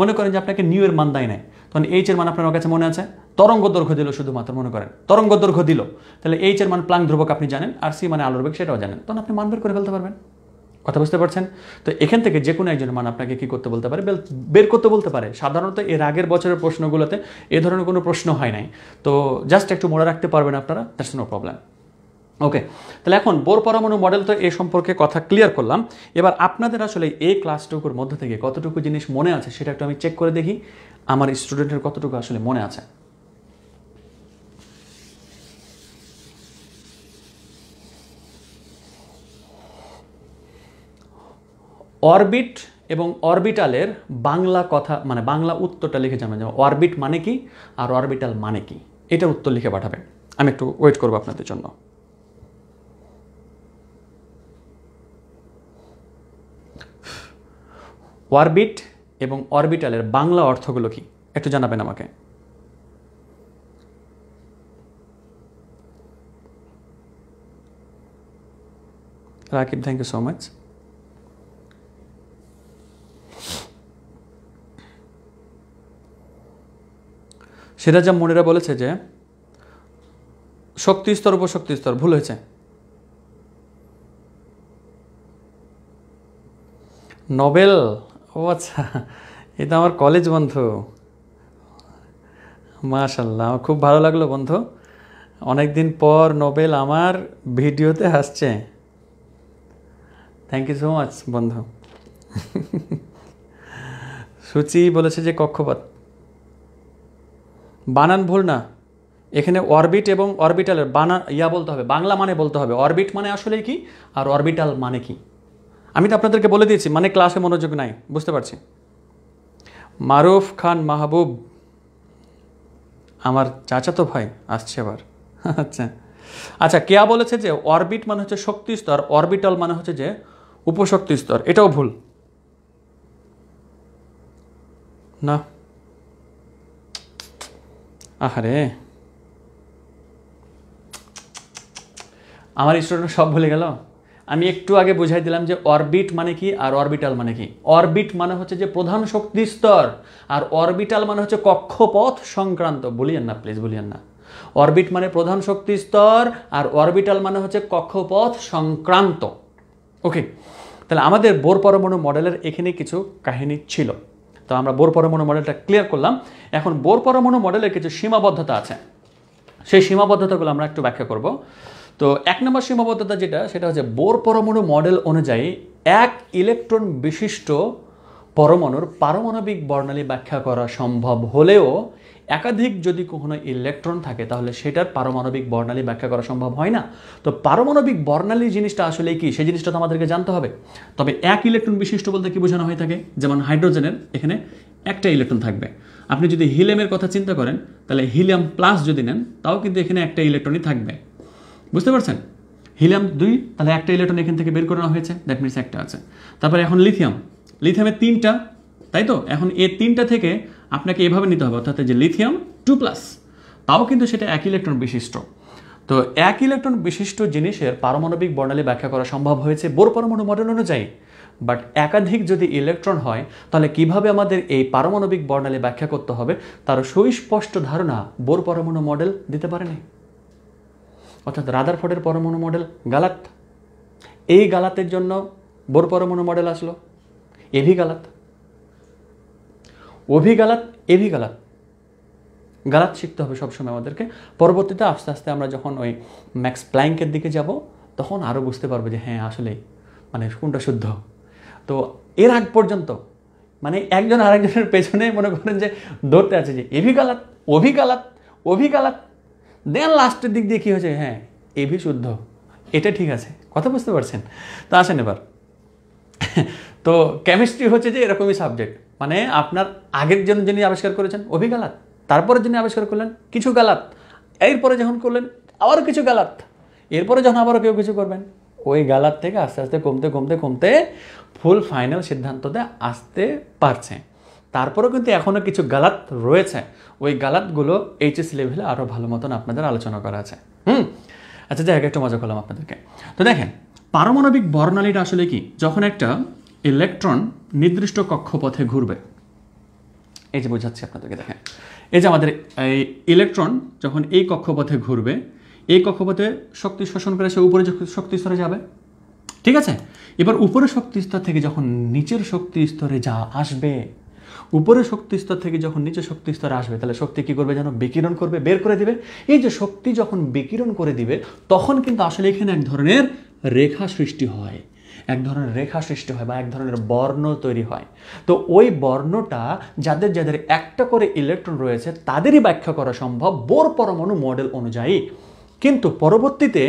S1: মনে করেন যে আপনাকে নিউ এর মান দেয় নেয় তখন এইচ এর মান আপনার কাছে মনে আছে তরঙ্গ দৈর্ঘ্য দিল শুধুমাত্র মনে করেন তরঙ্গ দৈর্ঘ্য দিল তাহলে এইচ এর মান প্লাং ধ্রুবক আপনি জানেন আর সি মানে আলোর বেগ সেটাও জানেন তখন আপনি মান বের করে ফেলতে পারবেন কথা বুঝতে পারছেন তো এখান থেকে যে কোনো একজন মান আপনাকে কি করতে বলতে পারে বের করতে বলতে পারে সাধারণত এর আগের বছরের প্রশ্নগুলোতে এ ধরনের কোনো প্রশ্ন হয় নাই তো জাস্ট একটু মনে রাখতে পারবেন আপনারা দ্যাটস নো প্রবলেম ওকে তাহলে এখন বোর পরমাণু মডেল তো এ সম্পর্কে কথা ক্লিয়ার করলাম এবার আপনাদের আসলে এই ক্লাসটুকুর মধ্যে থেকে কতটুকু জিনিস মনে আছে সেটা একটু আমি চেক করে দেখি আমার স্টুডেন্টের কতটুকু আসলে মনে আছে অরবিট এবং অরবিটালের বাংলা কথা মানে বাংলা উত্তরটা লিখে জানাবেন যেমন অরবিট মানে কি আর অরবিটাল মানে কি এটা উত্তর লিখে পাঠাবেন আমি একটু ওয়েট করবো আপনাদের জন্য অরবিট এবং অরবিটালের বাংলা অর্থগুলো কি একটু জানাবেন আমাকে Rakib thank you so much Siraja Monira বলেছে যে শক্তি স্তর উপশক্তি স্তর ভুল হয়েছে নবেল ও আচ্ছা এটা আমার কলেজ বন্ধু মাশাল্লাহ আমার খুব ভালো লাগলো বন্ধু অনেক দিন পর নোবেল আমার ভিডিওতে হাসছে থ্যাংক ইউ সো মাচ বন্ধু সুচি বলেছে যে কক্ষপাত বানান ভুল না এখানে অরবিট এবং অরবিটালের বানা ইয়া বলতে হবে বাংলা মানে বলতে হবে অরবিট মানে আসলে কি আর অরবিটাল মানে কি আমি তো আপনাদেরকে বলে দিয়েছি মানে ক্লাসে মনোযোগ নাই বুঝতে পারছি মারুফ খান মাহবুব আমার চাচা তো ভাই আসছে এবার আচ্ছা আচ্ছা কেয়া বলেছে যে অরবিট মানে হচ্ছে শক্তি স্তর অরবিটাল মানে হচ্ছে যে উপশক্তি স্তর এটাও ভুল না আহারে আমার স্টুডেন্ট সব ভুলে গেল আমি একটু আগে বুঝাই দিলাম যে অরবিট মানে কি আর অরবিটাল মানে কি অরবিট মানে হচ্ছে যে প্রধান শক্তি স্তর আর অরবিটাল মানে হচ্ছে কক্ষপথ সংক্রান্ত বলিয়েন না প্লিজ বলিয়েন না অরবিট মানে প্রধান শক্তি স্তর আর অরবিটাল মানে হচ্ছে কক্ষপথ সংক্রান্ত ওকে তাহলে আমাদের বোর পরমাণু মডেলের এখানে কিছু কাহিনী ছিল তো আমরা বোর পরমাণু মডেলটা ক্লিয়ার করলাম এখন বোর পরমাণু মডেলের কিছু সীমাবদ্ধতা আছে সেই সীমাবদ্ধতাগুলো আমরা একটু ব্যাখ্যা করব তো এক নম্বর সীমাবদ্ধতা যেটা সেটা হচ্ছে বোর পরমাণু মডেল অনুযায়ী এক ইলেকট্রন বিশিষ্ট পরমাণুর পারমাণবিক বর্ণালী ব্যাখ্যা করা সম্ভব হলেও একাধিক যদি কখনো ইলেকট্রন থাকে তাহলে সেটার পারমাণবিক বর্ণালী ব্যাখ্যা করা সম্ভব হয় না তো পারমাণবিক বর্ণালী জিনিসটা আসলে কি সেই জিনিসটা তো আমাদেরকে জানতে হবে তবে এক ইলেকট্রন বিশিষ্ট বলতে কি বোঝানো হয়ে থাকে যেমন হাইড্রোজেনের এখানে একটা ইলেকট্রন থাকবে আপনি যদি হিলিয়ামের কথা চিন্তা করেন তাহলে হিলিয়াম প্লাস যদি নেন তাও কিন্তু এখানে একটা ইলেকট্রনই থাকবে বুঝতে পারছেন হিলিয়াম দুই তাহলে একটা ইলেকট্রন এখান থেকে বের করানো হয়েছে দ্যাট মিনস একটা আছে তারপরে এখন লিথিয়াম লিথিয়ামের তিনটা তাই তো এখন এ তিনটা থেকে আপনাকে এভাবে নিতে হবে অর্থাৎ যে লিথিয়াম টু প্লাস তাও কিন্তু সেটা এক ইলেকট্রন বিশিষ্ট তো এক ইলেকট্রন বিশিষ্ট জিনিসের পারমাণবিক বর্ণালী ব্যাখ্যা করা সম্ভব হয়েছে বোর পরমাণু মডেল অনুযায়ী বাট একাধিক যদি ইলেকট্রন হয় তাহলে কিভাবে আমাদের এই পারমাণবিক বর্ণালী ব্যাখ্যা করতে হবে তার সুস্পষ্ট ধারণা বোর পরমাণু মডেল দিতে পারেনি অর্থাৎ রাদার ফোর্ডের পরমাণু মডেল গালাত এই গালাতের জন্য বোর পরমাণু মডেল আসলো এভি গালাত অভিগালাত ভি গালাত শিখতে হবে সবসময় আমাদেরকে পরবর্তীতে আস্তে আস্তে আমরা যখন ওই ম্যাক্স প্ল্যাঙ্কের দিকে যাব তখন আরও বুঝতে পারবো যে হ্যাঁ আসলেই মানে কোনটা শুদ্ধ তো এর আগ পর্যন্ত মানে একজন আরেকজনের পেছনে মনে করেন যে ধরতে আছে যে এভি গালাত অভিগালাত গালাত দেন লাস্টের দিক দিয়ে কী হয়েছে হ্যাঁ এভি শুদ্ধ এটা ঠিক আছে কথা বুঝতে পারছেন তা আসেন এবার তো কেমিস্ট্রি হচ্ছে যে এরকমই সাবজেক্ট মানে আপনার আগের জন্য যিনি আবিষ্কার করেছেন অভি গালাত তারপরে যিনি আবিষ্কার করলেন কিছু গালাত এরপরে যখন করলেন আবারও কিছু গালাত এরপরে যখন আবারও কেউ কিছু করবেন ওই গালার থেকে আস্তে আস্তে কমতে কমতে কমতে ফুল ফাইনাল সিদ্ধান্ততে আসতে পারছে তারপরেও কিন্তু এখনও কিছু গালাত রয়েছে ওই গালাতগুলো এইচএস লেভেলে আরও ভালো মতন আপনাদের আলোচনা করা আছে হুম আচ্ছা যাই একটু মজা করলাম আপনাদেরকে তো দেখেন পারমাণবিক বর্ণালীটা আসলে কি যখন একটা ইলেকট্রন নির্দিষ্ট কক্ষপথে ঘুরবে এই যে বোঝাচ্ছি আপনাদেরকে দেখেন এই যে আমাদের এই ইলেকট্রন যখন এই কক্ষপথে ঘুরবে এই কক্ষপথে শক্তি শোষণ করে সে উপরে শক্তি স্তরে যাবে ঠিক আছে এবার উপরের শক্তি স্তর থেকে যখন নিচের শক্তি স্তরে যা আসবে উপরের শক্তি স্তর থেকে যখন নিচে শক্তি স্তরে আসবে তাহলে শক্তি কী করবে যেন বিকিরণ করবে বের করে দিবে এই যে শক্তি যখন বিকিরণ করে দিবে তখন কিন্তু আসলে এখানে এক ধরনের রেখা সৃষ্টি হয় এক ধরনের রেখা সৃষ্টি হয় বা এক ধরনের বর্ণ তৈরি হয় তো ওই বর্ণটা যাদের যাদের একটা করে ইলেকট্রন রয়েছে তাদেরই ব্যাখ্যা করা সম্ভব বোর পরমাণু মডেল অনুযায়ী কিন্তু পরবর্তীতে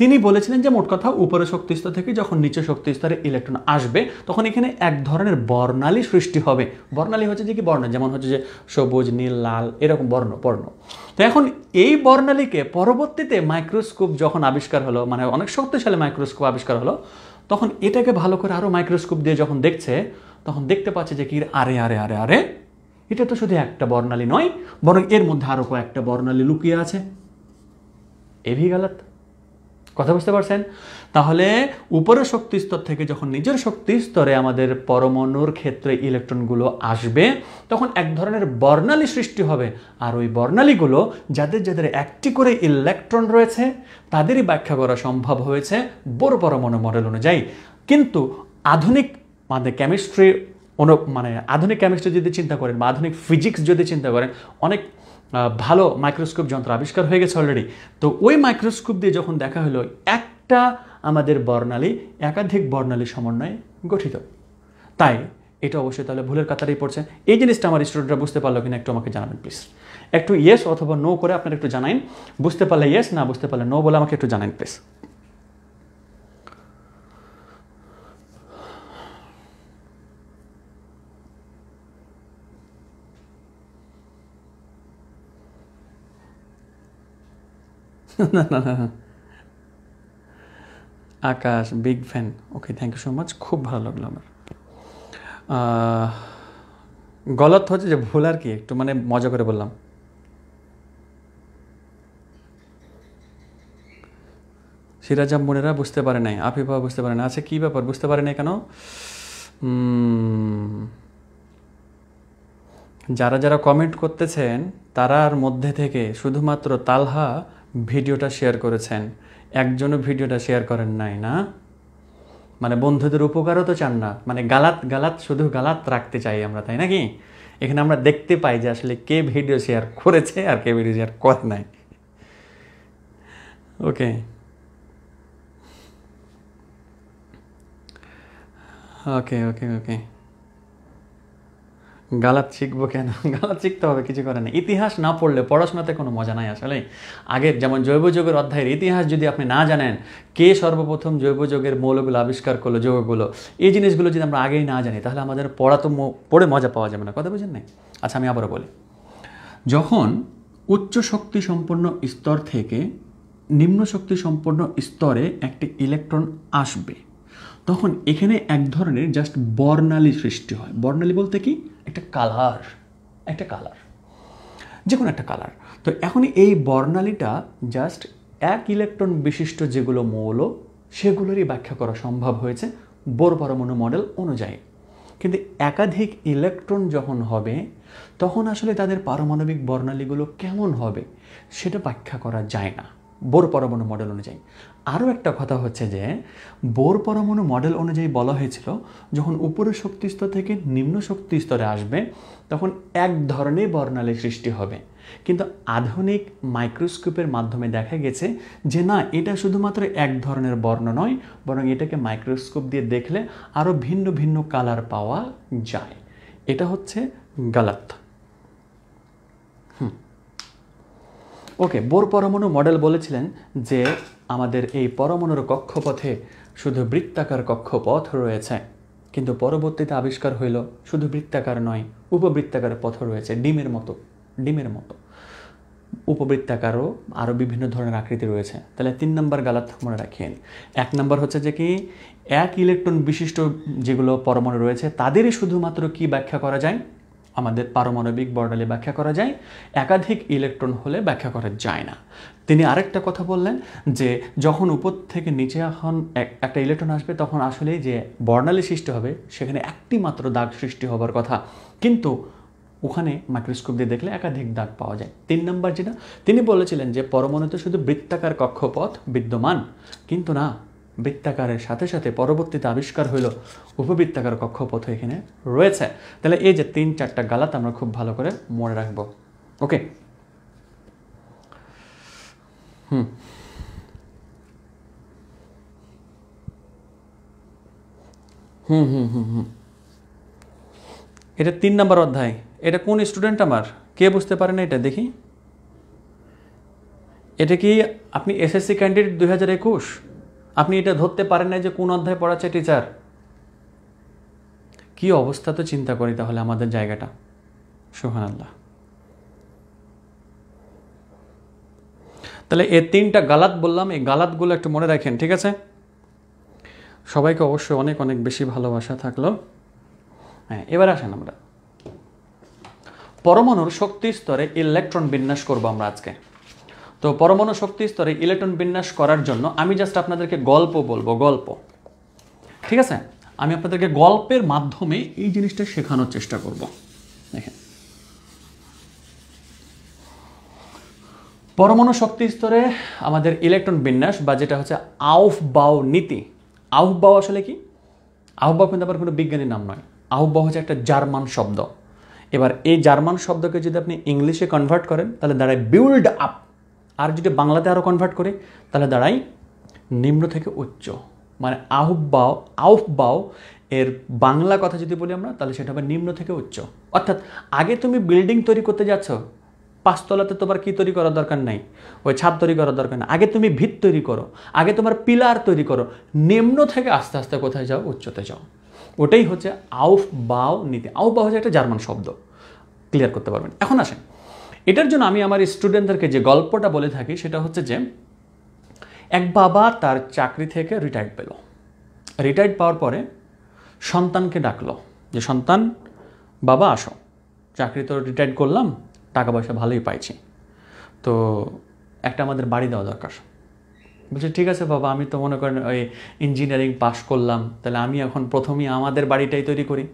S1: তিনি বলেছিলেন যে মোট কথা উপরে শক্তি স্তর থেকে যখন নিচে শক্তি স্তরে ইলেকট্রন আসবে তখন এখানে এক ধরনের বর্ণালী সৃষ্টি হবে বর্ণালী হচ্ছে যে কি বর্ণ যেমন হচ্ছে যে সবুজ নীল লাল এরকম বর্ণ বর্ণ তো এখন এই বর্ণালীকে পরবর্তীতে মাইক্রোস্কোপ যখন আবিষ্কার হলো মানে অনেক শক্তিশালী মাইক্রোস্কোপ আবিষ্কার হলো তখন এটাকে ভালো করে আরও মাইক্রোস্কোপ দিয়ে যখন দেখছে তখন দেখতে পাচ্ছে যে কি আরে আরে আরে আরে এটা তো শুধু একটা বর্ণালী নয় বরং এর মধ্যে আরও কয়েকটা বর্ণালী লুকিয়ে আছে এভি গালাত কথা বুঝতে পারছেন তাহলে উপরের শক্তি স্তর থেকে যখন নিজের শক্তি স্তরে আমাদের পরমাণুর ক্ষেত্রে ইলেকট্রনগুলো আসবে তখন এক ধরনের বর্ণালী সৃষ্টি হবে আর ওই বর্ণালীগুলো যাদের যাদের একটি করে ইলেকট্রন রয়েছে তাদেরই ব্যাখ্যা করা সম্ভব হয়েছে বোর পরমাণু মডেল অনুযায়ী কিন্তু আধুনিক মানে কেমিস্ট্রি অনু মানে আধুনিক কেমিস্ট্রি যদি চিন্তা করেন বা আধুনিক ফিজিক্স যদি চিন্তা করেন অনেক ভালো মাইক্রোস্কোপ যন্ত্র আবিষ্কার হয়ে গেছে অলরেডি তো ওই মাইক্রোস্কোপ দিয়ে যখন দেখা হলো একটা আমাদের বর্ণালী একাধিক বর্ণালী সমন্বয়ে গঠিত তাই এটা অবশ্যই তাহলে ভুলের কাতারেই পড়ছে এই জিনিসটা আমার স্টুডেন্টরা বুঝতে পারলো কিনা একটু আমাকে জানাবেন প্লিজ একটু ইয়েস অথবা নো করে আপনারা একটু জানাইন বুঝতে পারলে ইয়েস না বুঝতে পারলে নো বলে আমাকে একটু জানাইন প্লিজ না না না Akash big fan okay thank you so much খুব ভালো লাগলো আমার গলত হচ্ছে যে ভুল আর কি একটু মানে মজা করে বললাম সিরাজাম মুনেরা বুঝতে পারে নাই বাবা বুঝতে পারে না আচ্ছা কী ব্যাপার বুঝতে পারে নাই কেন যারা যারা কমেন্ট করতেছেন তারার মধ্যে থেকে শুধুমাত্র তালহা ভিডিওটা শেয়ার করেছেন একজনও ভিডিওটা শেয়ার করেন নাই না মানে বন্ধুদের উপকারও তো চান না মানে গালাত গালাত শুধু গালাত রাখতে চাই আমরা তাই নাকি এখানে আমরা দেখতে পাই যে আসলে কে ভিডিও শেয়ার করেছে আর কে ভিডিও শেয়ার করে নাই ওকে ওকে ওকে ওকে গালাত শিখবো কেন গালাত শিখতে হবে কিছু করে না ইতিহাস না পড়লে পড়াশোনাতে কোনো মজা নাই আসলে আগের যেমন জৈব যুগের অধ্যায়ের ইতিহাস যদি আপনি না জানেন কে সর্বপ্রথম জৈব যুগের মৌলগুলো আবিষ্কার করলো যোগগুলো এই জিনিসগুলো যদি আমরা আগেই না জানি তাহলে আমাদের পড়া তো পড়ে মজা পাওয়া যাবে না কথা বুঝেন নাই আচ্ছা আমি আবারও বলি যখন উচ্চ শক্তি সম্পন্ন স্তর থেকে নিম্ন শক্তি সম্পন্ন স্তরে একটি ইলেকট্রন আসবে তখন এখানে এক ধরনের জাস্ট বর্ণালী সৃষ্টি হয় বর্ণালী বলতে কি একটা কালার একটা কালার যে কোনো একটা কালার তো এখন এই বর্ণালীটা জাস্ট এক ইলেকট্রন বিশিষ্ট যেগুলো মৌল সেগুলোরই ব্যাখ্যা করা সম্ভব হয়েছে বোর পরমাণু মডেল অনুযায়ী কিন্তু একাধিক ইলেকট্রন যখন হবে তখন আসলে তাদের পারমাণবিক বর্ণালীগুলো কেমন হবে সেটা ব্যাখ্যা করা যায় না বোর পরমাণু মডেল অনুযায়ী আরও একটা কথা হচ্ছে যে বোর পরমাণু মডেল অনুযায়ী বলা হয়েছিল যখন উপরের শক্তি স্তর থেকে নিম্ন শক্তি স্তরে আসবে তখন এক ধরনের বর্ণালী সৃষ্টি হবে কিন্তু আধুনিক মাইক্রোস্কোপের মাধ্যমে দেখা গেছে যে না এটা শুধুমাত্র এক ধরনের বর্ণ নয় বরং এটাকে মাইক্রোস্কোপ দিয়ে দেখলে আরও ভিন্ন ভিন্ন কালার পাওয়া যায় এটা হচ্ছে গালাত ওকে বোর পরমাণু মডেল বলেছিলেন যে আমাদের এই পরমাণুর কক্ষপথে শুধু বৃত্তাকার কক্ষপথ রয়েছে কিন্তু পরবর্তীতে আবিষ্কার হইল শুধু বৃত্তাকার নয় উপবৃত্তাকার পথ রয়েছে ডিমের মতো ডিমের মতো উপবৃত্তাকারও আরও বিভিন্ন ধরনের আকৃতি রয়েছে তাহলে তিন নম্বর গালাত মনে রাখেন এক নম্বর হচ্ছে যে কি এক ইলেকট্রন বিশিষ্ট যেগুলো পরমাণু রয়েছে তাদেরই শুধুমাত্র কি ব্যাখ্যা করা যায় আমাদের পারমাণবিক বর্ণালী ব্যাখ্যা করা যায় একাধিক ইলেকট্রন হলে ব্যাখ্যা করা যায় না তিনি আরেকটা কথা বললেন যে যখন উপর থেকে নিচে এখন একটা ইলেকট্রন আসবে তখন আসলেই যে বর্ণালী সৃষ্টি হবে সেখানে একটি মাত্র দাগ সৃষ্টি হবার কথা কিন্তু ওখানে মাইক্রোস্কোপ দিয়ে দেখলে একাধিক দাগ পাওয়া যায় তিন নম্বর যেটা তিনি বলেছিলেন যে পরমাণুতে শুধু বৃত্তাকার কক্ষপথ বিদ্যমান কিন্তু না বৃত্তাকারের সাথে সাথে পরবর্তীতে আবিষ্কার হইল উপবৃত্তাকার কক্ষপথ এখানে রয়েছে তাহলে এই যে তিন চারটা গালাত আমরা খুব ভালো করে মনে রাখবো ওকে হুম হুম হুম হুম হুম এটা তিন নম্বর অধ্যায় এটা কোন স্টুডেন্ট আমার কে বুঝতে পারে না এটা দেখি এটা কি আপনি এসএসসি ক্যান্ডিডেট দুই হাজার একুশ আপনি এটা ধরতে পারেন না যে কোন অধ্যায় পড়াচ্ছে টিচার কি অবস্থা তো চিন্তা করি তাহলে আমাদের জায়গাটা সুহান আল্লাহ তাহলে এ তিনটা গালাত বললাম এই গালাতগুলো একটু মনে রাখেন ঠিক আছে সবাইকে অবশ্যই অনেক অনেক বেশি ভালোবাসা থাকলো হ্যাঁ এবার আসেন আমরা পরমাণুর শক্তি স্তরে ইলেকট্রন বিন্যাস করবো আমরা আজকে তো পরমাণু শক্তি স্তরে ইলেকট্রন বিন্যাস করার জন্য আমি জাস্ট আপনাদেরকে গল্প বলবো গল্প ঠিক আছে আমি আপনাদেরকে গল্পের মাধ্যমে এই জিনিসটা শেখানোর চেষ্টা করব দেখেন পরমাণু শক্তি স্তরে আমাদের ইলেকট্রন বিন্যাস বা যেটা হচ্ছে আউফ বাউ নীতি আউফ বাউ আসলে কি আউফ বাউ কিন্তু আবার কোনো বিজ্ঞানীর নাম নয় আউফ বাউ হচ্ছে একটা জার্মান শব্দ এবার এই জার্মান শব্দকে যদি আপনি ইংলিশে কনভার্ট করেন তাহলে দাঁড়ায় বিল্ড আপ আর যদি বাংলাতে আরও কনভার্ট করি তাহলে দাঁড়াই নিম্ন থেকে উচ্চ মানে আহ্বাও আহ্বাও এর বাংলা কথা যদি বলি আমরা তাহলে সেটা হবে নিম্ন থেকে উচ্চ অর্থাৎ আগে তুমি বিল্ডিং তৈরি করতে যাচ্ছ পাঁচতলাতে তোমার কী তৈরি করার দরকার নাই ওই ছাদ তৈরি করার দরকার নেই আগে তুমি ভিত তৈরি করো আগে তোমার পিলার তৈরি করো নিম্ন থেকে আস্তে আস্তে কোথায় যাও উচ্চতে যাও ওটাই হচ্ছে আউফ বাও নীতি আউফ বাও হচ্ছে একটা জার্মান শব্দ ক্লিয়ার করতে পারবেন এখন আসেন এটার জন্য আমি আমার স্টুডেন্টদেরকে যে গল্পটা বলে থাকি সেটা হচ্ছে যে এক বাবা তার চাকরি থেকে রিটায়ার্ড পেল রিটায়ার্ড পাওয়ার পরে সন্তানকে ডাকলো যে সন্তান বাবা আসো চাকরি তো রিটায়ার্ড করলাম টাকা পয়সা ভালোই পাইছি তো একটা আমাদের বাড়ি দেওয়া দরকার বলছে ঠিক আছে বাবা আমি তো মনে করেন ওই ইঞ্জিনিয়ারিং পাশ করলাম তাহলে আমি এখন প্রথমেই আমাদের বাড়িটাই তৈরি করি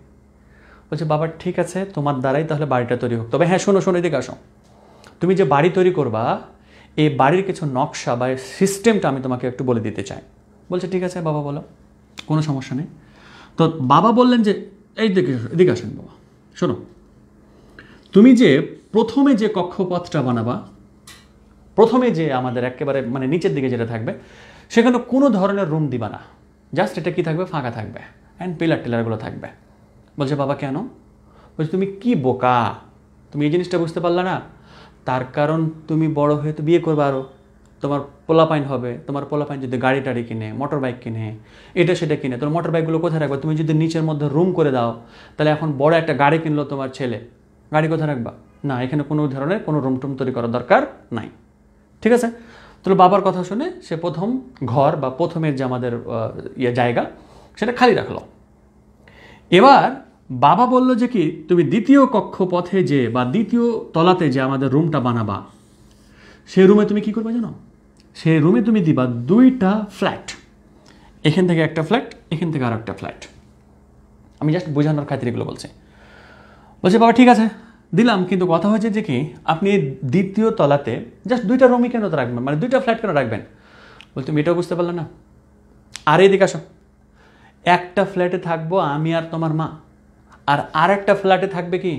S1: বলছে বাবা ঠিক আছে তোমার দ্বারাই তাহলে বাড়িটা তৈরি হোক তবে হ্যাঁ শোনো শোনো এদিকে আসো তুমি যে বাড়ি তৈরি করবা এই বাড়ির কিছু নকশা বা সিস্টেমটা আমি তোমাকে একটু বলে দিতে চাই বলছে ঠিক আছে বাবা বলো কোনো সমস্যা নেই তো বাবা বললেন যে এই দিকে এদিকে আসেন বাবা শোনো তুমি যে প্রথমে যে কক্ষপথটা বানাবা প্রথমে যে আমাদের একেবারে মানে নিচের দিকে যেটা থাকবে সেখানে কোনো ধরনের রুম দিবা না জাস্ট এটা কী থাকবে ফাঁকা থাকবে অ্যান্ড পিলার টিলারগুলো থাকবে বলছে বাবা কেন বলছে তুমি কি বোকা তুমি এই জিনিসটা বুঝতে পারলা না তার কারণ তুমি বড় হয়ে তো বিয়ে করবে আরও তোমার পোলাপাইন হবে তোমার পোলাপাইন যদি গাড়ি টাড়ি কিনে মোটর বাইক কিনে এটা সেটা কিনে তোমার মোটর বাইকগুলো কোথায় রাখবে তুমি যদি নিচের মধ্যে রুম করে দাও তাহলে এখন বড় একটা গাড়ি কিনলো তোমার ছেলে গাড়ি কোথায় রাখবা না এখানে কোনো ধরনের কোনো রুম টুম তৈরি করার দরকার নাই ঠিক আছে তাহলে বাবার কথা শুনে সে প্রথম ঘর বা প্রথমের যে আমাদের ইয়ে জায়গা সেটা খালি রাখলো এবার বাবা বলল যে কি তুমি দ্বিতীয় কক্ষপথে যে বা দ্বিতীয় তলাতে যে আমাদের রুমটা বানাবা সেই রুমে তুমি কি করবে জানো সেই রুমে তুমি দিবা দুইটা ফ্ল্যাট এখান থেকে একটা ফ্ল্যাট এখান থেকে আর একটা ফ্ল্যাট আমি জাস্ট বোঝানোর খাতিরগুলো বলছি বলছে বাবা ঠিক আছে দিলাম কিন্তু কথা হয়েছে যে কি আপনি দ্বিতীয় তলাতে জাস্ট দুইটা রুমই কেন রাখবেন মানে দুইটা ফ্ল্যাট কেন রাখবেন বল তুমি এটাও বুঝতে পারলে না আর দিকে আসো একটা ফ্ল্যাটে থাকবো আমি আর তোমার মা আর আরেকটা ফ্ল্যাটে থাকবে কি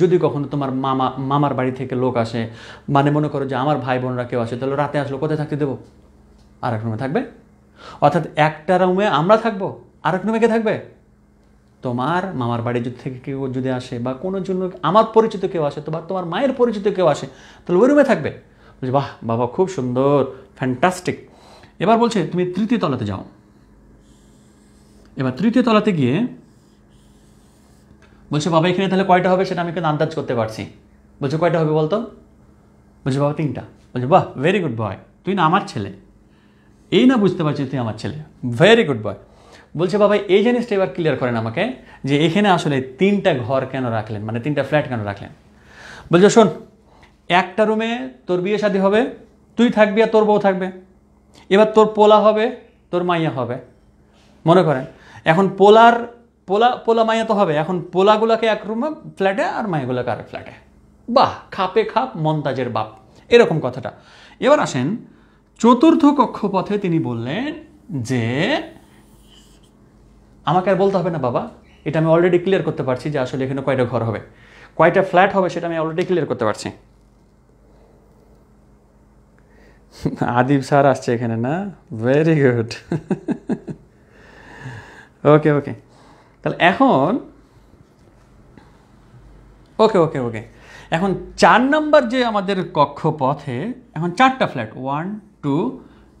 S1: যদি কখনো তোমার মামা মামার বাড়ি থেকে লোক আসে মানে মনে করো যে আমার ভাই বোনরা কেউ আসে তাহলে রাতে আসলো কোথায় থাকতে দেবো আর এক রুমে থাকবে অর্থাৎ একটা রুমে আমরা থাকবো আর এক রুমে কে থাকবে তোমার মামার বাড়ি থেকে কেউ যদি আসে বা কোনো জন্য আমার পরিচিত কেউ আসে তোমার তোমার মায়ের পরিচিত কেউ আসে তাহলে ওই রুমে থাকবে বলছে বাহ বাবা খুব সুন্দর ফ্যান্টাস্টিক এবার বলছে তুমি তৃতীয় তলাতে যাও এবার তৃতীয় তলাতে গিয়ে বলছে বাবা এখানে তাহলে কয়টা হবে সেটা আমি কিন্তু আন্দাজ করতে পারছি বলছে কয়টা হবে বলতো বলছে বাবা তিনটা বলছে বাহ ভেরি গুড বয় তুই না আমার ছেলে এই না বুঝতে পারছিস তুই আমার ছেলে ভেরি গুড বয় বলছে বাবা এই জিনিসটা এবার ক্লিয়ার করেন আমাকে যে এখানে আসলে তিনটা ঘর কেন রাখলেন মানে তিনটা ফ্ল্যাট কেন রাখলেন বলছে শোন একটা রুমে তোর বিয়ে শাদী হবে তুই থাকবি আর তোর বউ থাকবে এবার তোর পোলা হবে তোর মাইয়া হবে মনে করেন এখন পোলার পোলা পোলা মাইয়া তো হবে এখন পোলাগুলাকে এক রুমে ফ্ল্যাটে আর মাইয়াগুলাকে আর ফ্ল্যাটে বাহ খাপে খাপ মন্তাজের বাপ এরকম কথাটা এবার আসেন চতুর্থ কক্ষপথে তিনি বললেন যে আমাকে আর বলতে হবে না বাবা এটা আমি অলরেডি ক্লিয়ার করতে পারছি যে আসলে এখানে কয়টা ঘর হবে কয়টা ফ্ল্যাট হবে সেটা আমি অলরেডি ক্লিয়ার করতে পারছি আদিব স্যার আসছে এখানে না ভেরি গুড ওকে ওকে তাহলে এখন ওকে ওকে ওকে এখন চার নম্বর যে আমাদের কক্ষপথে এখন চারটা flat one two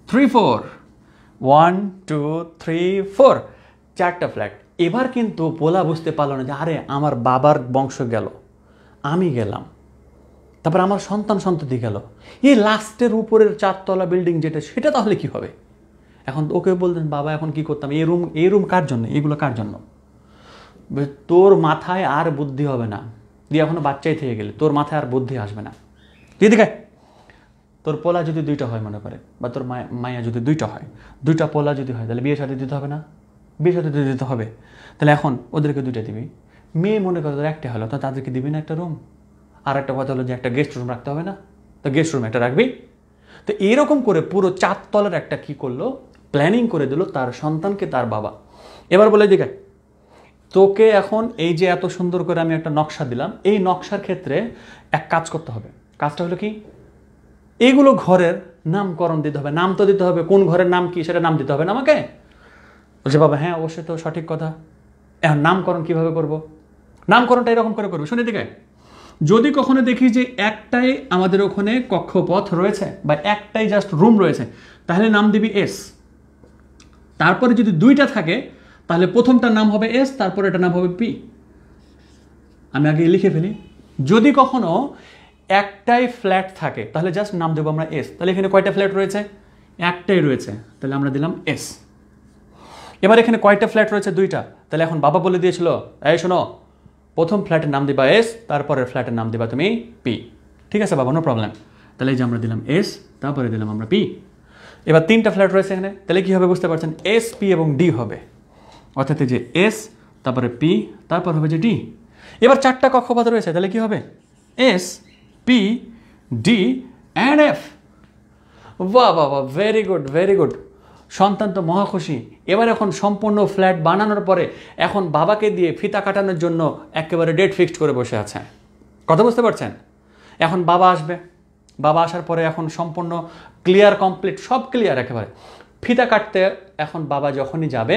S1: three four one two three four চারটা ফ্ল্যাট এবার কিন্তু পোলা বুঝতে পারলো না যে আরে আমার বাবার বংশ গেল আমি গেলাম তারপর আমার সন্তান সন্ততি গেল এই লাস্টের উপরের চারতলা বিল্ডিং যেটা সেটা তাহলে কি হবে এখন ওকে বলতেন বাবা এখন কি করতাম এই রুম এই রুম কার জন্য এগুলো কার জন্য তোর মাথায় আর বুদ্ধি হবে না তুই এখনও বাচ্চাই থেকে গেলে তোর মাথায় আর বুদ্ধি আসবে না তুই দেখায় তোর পোলা যদি দুইটা হয় মনে করে বা তোর মায়া যদি দুইটা হয় দুইটা পোলা যদি হয় তাহলে বিয়ে সাথে দিতে হবে না বিয়ে সাথে দিতে হবে তাহলে এখন ওদেরকে দুইটা দিবি মেয়ে মনে করে তোর একটা হলো তো তাদেরকে দিবি না একটা রুম আর একটা কথা হলো যে একটা গেস্ট রুম রাখতে হবে না তো গেস্ট রুম একটা রাখবি তো এরকম করে পুরো চারতলার একটা কি করলো প্ল্যানিং করে দিল তার সন্তানকে তার বাবা এবার বলে দেখায় তোকে এখন এই যে এত সুন্দর করে আমি একটা নকশা দিলাম এই নকশার ক্ষেত্রে এক কাজ করতে হবে কাজটা হলো কি এইগুলো ঘরের নামকরণ দিতে হবে নাম তো দিতে হবে কোন ঘরের নাম কি সেটা নাম দিতে হবে না আমাকে বলছে বাবা হ্যাঁ অবশ্যই তো সঠিক কথা এখন নামকরণ কিভাবে করব নামকরণটা এরকম করে করবো শুনে দিকে যদি কখনো দেখি যে একটাই আমাদের ওখানে কক্ষপথ রয়েছে বা একটাই জাস্ট রুম রয়েছে তাহলে নাম দিবি এস তারপরে যদি দুইটা থাকে তাহলে প্রথমটার নাম হবে এস তারপর এটার নাম হবে পি আমি আগে লিখে ফেলি যদি কখনো একটাই ফ্ল্যাট থাকে তাহলে জাস্ট নাম দেবো আমরা এস তাহলে এখানে কয়টা ফ্ল্যাট রয়েছে একটাই রয়েছে তাহলে আমরা দিলাম এস এবার এখানে কয়টা ফ্ল্যাট রয়েছে দুইটা তাহলে এখন বাবা বলে দিয়েছিল এই শোনো প্রথম ফ্ল্যাটের নাম দিবা এস তারপরের ফ্ল্যাটের নাম দিবা তুমি পি ঠিক আছে বাবা নো প্রবলেম তাহলে এই যে আমরা দিলাম এস তারপরে দিলাম আমরা পি এবার তিনটা ফ্ল্যাট রয়েছে এখানে তাহলে কী হবে বুঝতে পারছেন এস পি এবং ডি হবে অর্থাৎ যে এস তারপরে পি তারপর হবে যে ডি এবার চারটা কক্ষপথ রয়েছে তাহলে কি হবে S P D and F বাহ বা বাহ ভেরি গুড ভেরি গুড সন্তান তো মহাখুশি এবার এখন সম্পূর্ণ ফ্ল্যাট বানানোর পরে এখন বাবাকে দিয়ে ফিতা কাটানোর জন্য একেবারে ডেট ফিক্সড করে বসে আছে কথা বুঝতে পারছেন এখন বাবা আসবে বাবা আসার পরে এখন সম্পূর্ণ ক্লিয়ার কমপ্লিট সব ক্লিয়ার একেবারে ফিতা কাটতে এখন বাবা যখনই যাবে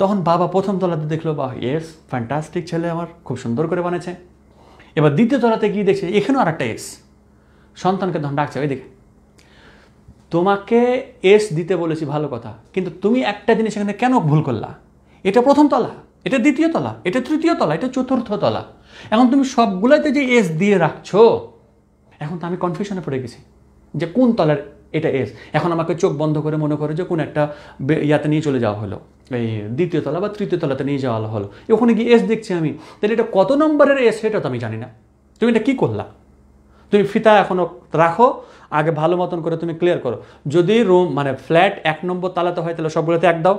S1: তখন বাবা প্রথম তলাতে দেখলো বাহ এস ফ্যান্টাস্টিক ছেলে আমার খুব সুন্দর করে বানিয়েছে এবার দ্বিতীয় তলাতে গিয়ে দেখছে এখানেও আর একটা এস সন্তানকে তখন ডাকছে ওই দেখে তোমাকে এস দিতে বলেছি ভালো কথা কিন্তু তুমি একটা জিনিস এখানে কেন ভুল করলা এটা প্রথম তলা এটা দ্বিতীয় তলা এটা তৃতীয় তলা এটা চতুর্থ তলা এখন তুমি সবগুলোতে যে এস দিয়ে রাখছো এখন তো আমি কনফিউশনে পড়ে গেছি যে কোন তলার এটা এস এখন আমাকে চোখ বন্ধ করে মনে করে যে কোন একটা ইয়াতে নিয়ে চলে যাওয়া হলো এই দ্বিতীয় তলা বা তৃতীয় তলাতে নিয়ে যাওয়া হলো ওখানে গিয়ে এস দেখছি আমি তাহলে এটা কত নম্বরের এস সেটা তো আমি জানি না তুমি এটা কী করলা তুমি ফিতা এখনও রাখো আগে ভালো মতন করে তুমি ক্লিয়ার করো যদি রুম মানে ফ্ল্যাট এক নম্বর তালাতে হয় তাহলে সবগুলোতে এক দাও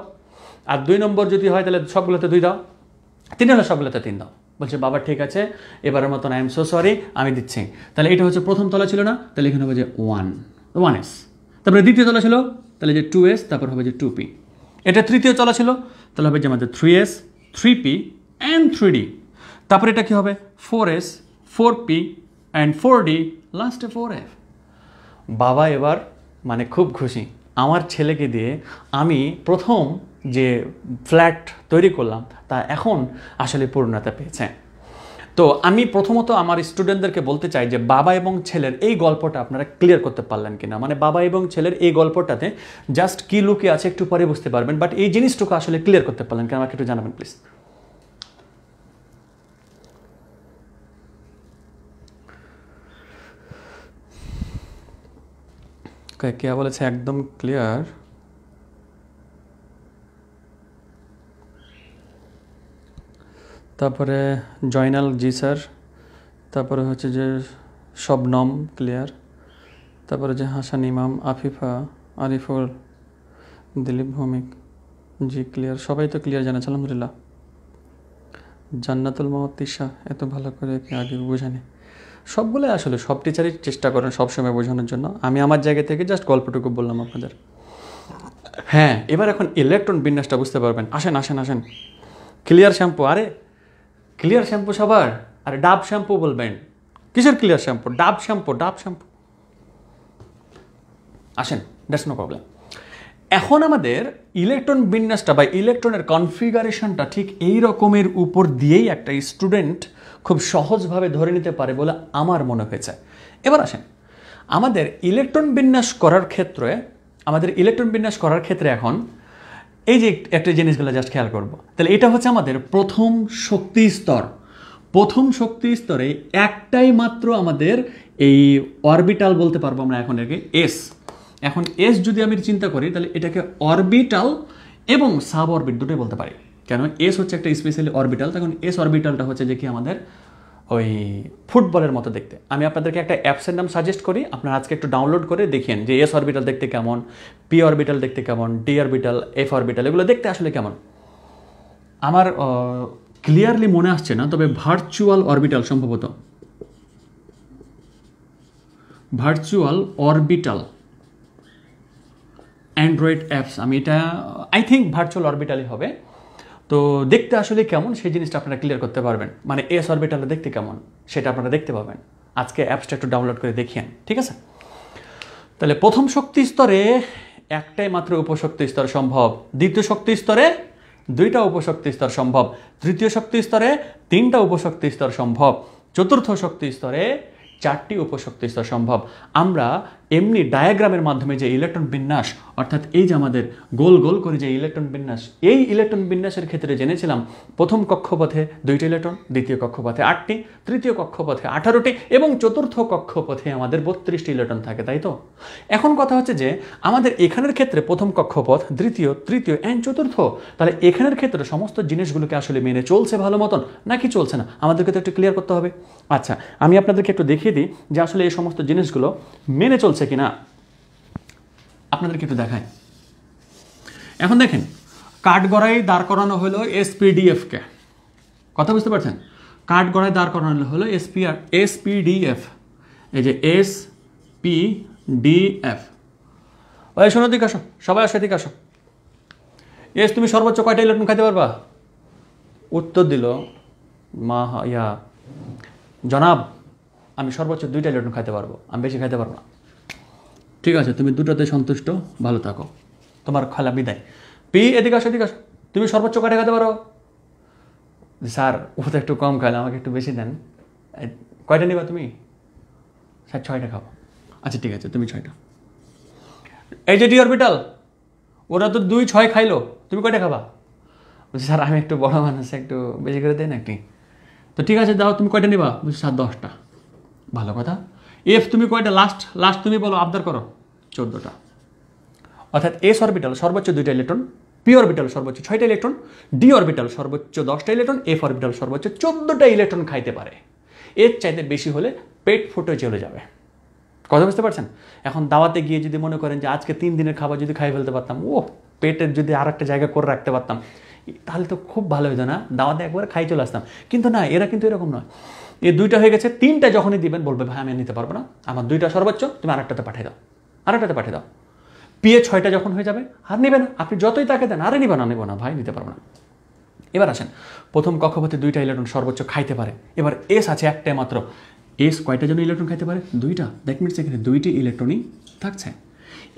S1: আর দুই নম্বর যদি হয় তাহলে সবগুলোতে দুই দাও তিন হলে সবগুলোতে তিন দাও বলছে বাবা ঠিক আছে এবারের মতন আই এম সো সরি আমি দিচ্ছি তাহলে এটা হচ্ছে প্রথম তলা ছিল না তাহলে এখানে হবে যে ওয়ান ওয়ান এস তারপরে দ্বিতীয় তলা ছিল তাহলে যে টু এস তারপর হবে যে টু পি এটা তৃতীয় চলা ছিল তাহলে হবে যে আমাদের three S three P and three D তারপরে এটা কী হবে four S four P and four D লাস্টে ফোর এফ বাবা এবার মানে খুব খুশি আমার ছেলেকে দিয়ে আমি প্রথম যে ফ্ল্যাট তৈরি করলাম তা এখন আসলে পূর্ণতা পেয়েছে তো আমি প্রথমত আমার স্টুডেন্টদেরকে বলতে চাই যে বাবা এবং ছেলের এই গল্পটা আপনারা ক্লিয়ার করতে পারলেন কিনা মানে বাবা এবং ছেলের এই গল্পটাতে জাস্ট কী লুকে আছে একটু পরে বুঝতে পারবেন বাট এই জিনিসটুকু আসলে ক্লিয়ার করতে পারলেন কিনা আমাকে একটু জানাবেন প্লিজ কে বলেছে একদম ক্লিয়ার তারপরে জয়নাল জি স্যার তারপরে হচ্ছে যে শবনম ক্লিয়ার তারপরে যে হাসান ইমাম আফিফা আরিফুল দিলীপ ভৌমিক জি ক্লিয়ার সবাই তো ক্লিয়ার জানাচ্ছে আলহামদুলিল্লাহ জান্নাতুল মাহত এত ভালো করে কি আগে বোঝানি সবগুলোই আসলে সব টিচারই চেষ্টা করেন সবসময় বোঝানোর জন্য আমি আমার জায়গা থেকে জাস্ট গল্পটুকু বললাম আপনাদের হ্যাঁ এবার এখন ইলেকট্রন বিন্যাসটা বুঝতে পারবেন আসেন আসেন আসেন ক্লিয়ার শ্যাম্পু আরে ক্লিয়ার শ্যাম্পু সবার আরে ডাব শ্যাম্পু বলবেন কিসের Clear shampoo Dove shampoo Dove shampoo আসেন দ্যাটস নো প্রবলেম এখন আমাদের ইলেকট্রন বিন্যাসটা বা ইলেকট্রনের কনফিগারেশনটা ঠিক এই রকমের উপর দিয়েই একটা স্টুডেন্ট খুব সহজভাবে ধরে নিতে পারে বলে আমার মনে হয়েছে এবার আসেন আমাদের ইলেকট্রন বিন্যাস করার ক্ষেত্রে আমাদের ইলেকট্রন বিন্যাস করার ক্ষেত্রে এখন এই যে একটা জিনিসগুলো জাস্ট খেয়াল করব তাহলে এটা হচ্ছে আমাদের প্রথম শক্তি স্তর প্রথম শক্তি স্তরে একটাই মাত্র আমাদের এই অরবিটাল বলতে পারবো আমরা এখন একে এস এখন এস যদি আমি চিন্তা করি তাহলে এটাকে অরবিটাল এবং সাব অরবিট দুটোই বলতে পারি কেন এস হচ্ছে একটা স্পেশালি অরবিটাল তখন এস অরবিটালটা হচ্ছে যে কি আমাদের ওই ফুটবলের মতো দেখতে আমি আপনাদেরকে একটা অ্যাপসের নাম সাজেস্ট করি আপনারা আজকে একটু ডাউনলোড করে দেখেন যে এস অরবিটাল দেখতে কেমন পি অরবিটাল দেখতে কেমন ডি অরবিটাল এফ অরবিটাল এগুলো দেখতে আসলে কেমন আমার ক্লিয়ারলি মনে আসছে না তবে ভার্চুয়াল অরবিটাল সম্ভবত ভার্চুয়াল অরবিটাল অ্যান্ড্রয়েড অ্যাপস আমি এটা আই থিঙ্ক ভার্চুয়াল অরবিটালই হবে তো দেখতে আসলে কেমন সেই জিনিসটা আপনারা ক্লিয়ার করতে পারবেন মানে এস অরবিটালটা দেখতে কেমন সেটা আপনারা দেখতে পাবেন আজকে অ্যাপসটা একটু ডাউনলোড করে দেখিয়েন ঠিক আছে তাহলে প্রথম শক্তি স্তরে একটাই মাত্র উপশক্তি স্তর সম্ভব দ্বিতীয় শক্তি স্তরে দুইটা উপশক্তি স্তর সম্ভব তৃতীয় শক্তি স্তরে তিনটা উপশক্তি স্তর সম্ভব চতুর্থ শক্তি স্তরে চারটি উপশক্তি স্তর সম্ভব আমরা এমনি ডায়াগ্রামের মাধ্যমে যে ইলেকট্রন বিন্যাস অর্থাৎ এই যে আমাদের গোল গোল করে যে ইলেকট্রন বিন্যাস এই ইলেকট্রন বিন্যাসের ক্ষেত্রে জেনেছিলাম প্রথম কক্ষপথে দুইটি ইলেকট্রন দ্বিতীয় কক্ষপথে আটটি তৃতীয় কক্ষপথে আঠারোটি এবং চতুর্থ কক্ষপথে আমাদের বত্রিশটি ইলেকট্রন থাকে তাই তো এখন কথা হচ্ছে যে আমাদের এখানের ক্ষেত্রে প্রথম কক্ষপথ দ্বিতীয় তৃতীয় অ্যান্ড চতুর্থ তাহলে এখানের ক্ষেত্রে সমস্ত জিনিসগুলোকে আসলে মেনে চলছে ভালো মতন নাকি চলছে না আমাদেরকে তো একটু ক্লিয়ার করতে হবে আচ্ছা আমি আপনাদেরকে একটু দেখিয়ে দিই যে আসলে এই সমস্ত জিনিসগুলো মেনে চলছে হচ্ছে কি না আপনাদেরকে একটু দেখায় এখন দেখেন কাঠগড়ায় দাঁড় করানো হলো এসপিডিএফকে কথা বুঝতে পারছেন কাঠগড়ায় দাঁড় করানো হলো এসপি আর এসপিডিএফ এই যে এস পি ডিএফ ওই শোনো দিক আসো সবাই আসো দিক আসো এস তুমি সর্বোচ্চ কয়টা ইলেকট্রন খাইতে পারবা উত্তর দিল মা ইয়া জনাব আমি সর্বোচ্চ দুইটা ইলেকট্রন খাইতে পারবো আমি বেশি খাইতে পারবো না ঠিক আছে তুমি দুটাতে সন্তুষ্ট ভালো থাকো তোমার খালা বিদায় পি এদিকে আসো এদিকে আসো তুমি সর্বোচ্চ কাটে খেতে পারো স্যার ও তো একটু কম খাইলে আমাকে একটু বেশি দেন কয়টা নেবা তুমি স্যার ছয়টা খাবো আচ্ছা ঠিক আছে তুমি ছয়টা এই যে অরবিটাল ওরা তো দুই ছয় খাইলো তুমি কয়টা খাবা বলছি স্যার আমি একটু বড় মানুষ একটু বেশি করে দেন একটি তো ঠিক আছে দাও তুমি কয়টা নেবা বলছি স্যার দশটা ভালো কথা এফ তুমি কয়টা লাস্ট লাস্ট তুমি বলো আবদার করো চোদ্দোটা অর্থাৎ এস অরবিটাল সর্বোচ্চ দুইটা ইলেকট্রন পি অরবিটাল সর্বোচ্চ ছয়টা ইলেকট্রন ডি অরবিটাল সর্বোচ্চ দশটা ইলেকট্রন এফ অরবিটাল সর্বোচ্চ চোদ্দোটা ইলেকট্রন খাইতে পারে এর চাইতে বেশি হলে পেট ফুটে চলে যাবে কথা বুঝতে পারছেন এখন দাওয়াতে গিয়ে যদি মনে করেন যে আজকে তিন দিনের খাবার যদি খাই ফেলতে পারতাম ও পেটের যদি আর একটা জায়গা করে রাখতে পারতাম তাহলে তো খুব ভালো হতো না দাওয়াতে একবার খাই চলে আসতাম কিন্তু না এরা কিন্তু এরকম নয় এই দুইটা হয়ে গেছে তিনটা যখনই দিবেন বলবে ভাই আমি নিতে পারবো না আমার দুইটা সর্বোচ্চ তুমি আরেকটাতে পাঠিয়ে দাও আরেকটাতে পাঠিয়ে দাও পিএ ছয়টা যখন হয়ে যাবে আর নেবে না আপনি যতই তাকে দেন আরে নিবে না নেবো না ভাই নিতে পারবো না এবার আসেন প্রথম কক্ষপথে দুইটা ইলেকট্রন সর্বোচ্চ খাইতে পারে এবার এস আছে একটাই মাত্র এস কয়টা জন্য ইলেকট্রন খাইতে পারে দুইটা দেখ মিনিটস এখানে দুইটি ইলেকট্রনই থাকছে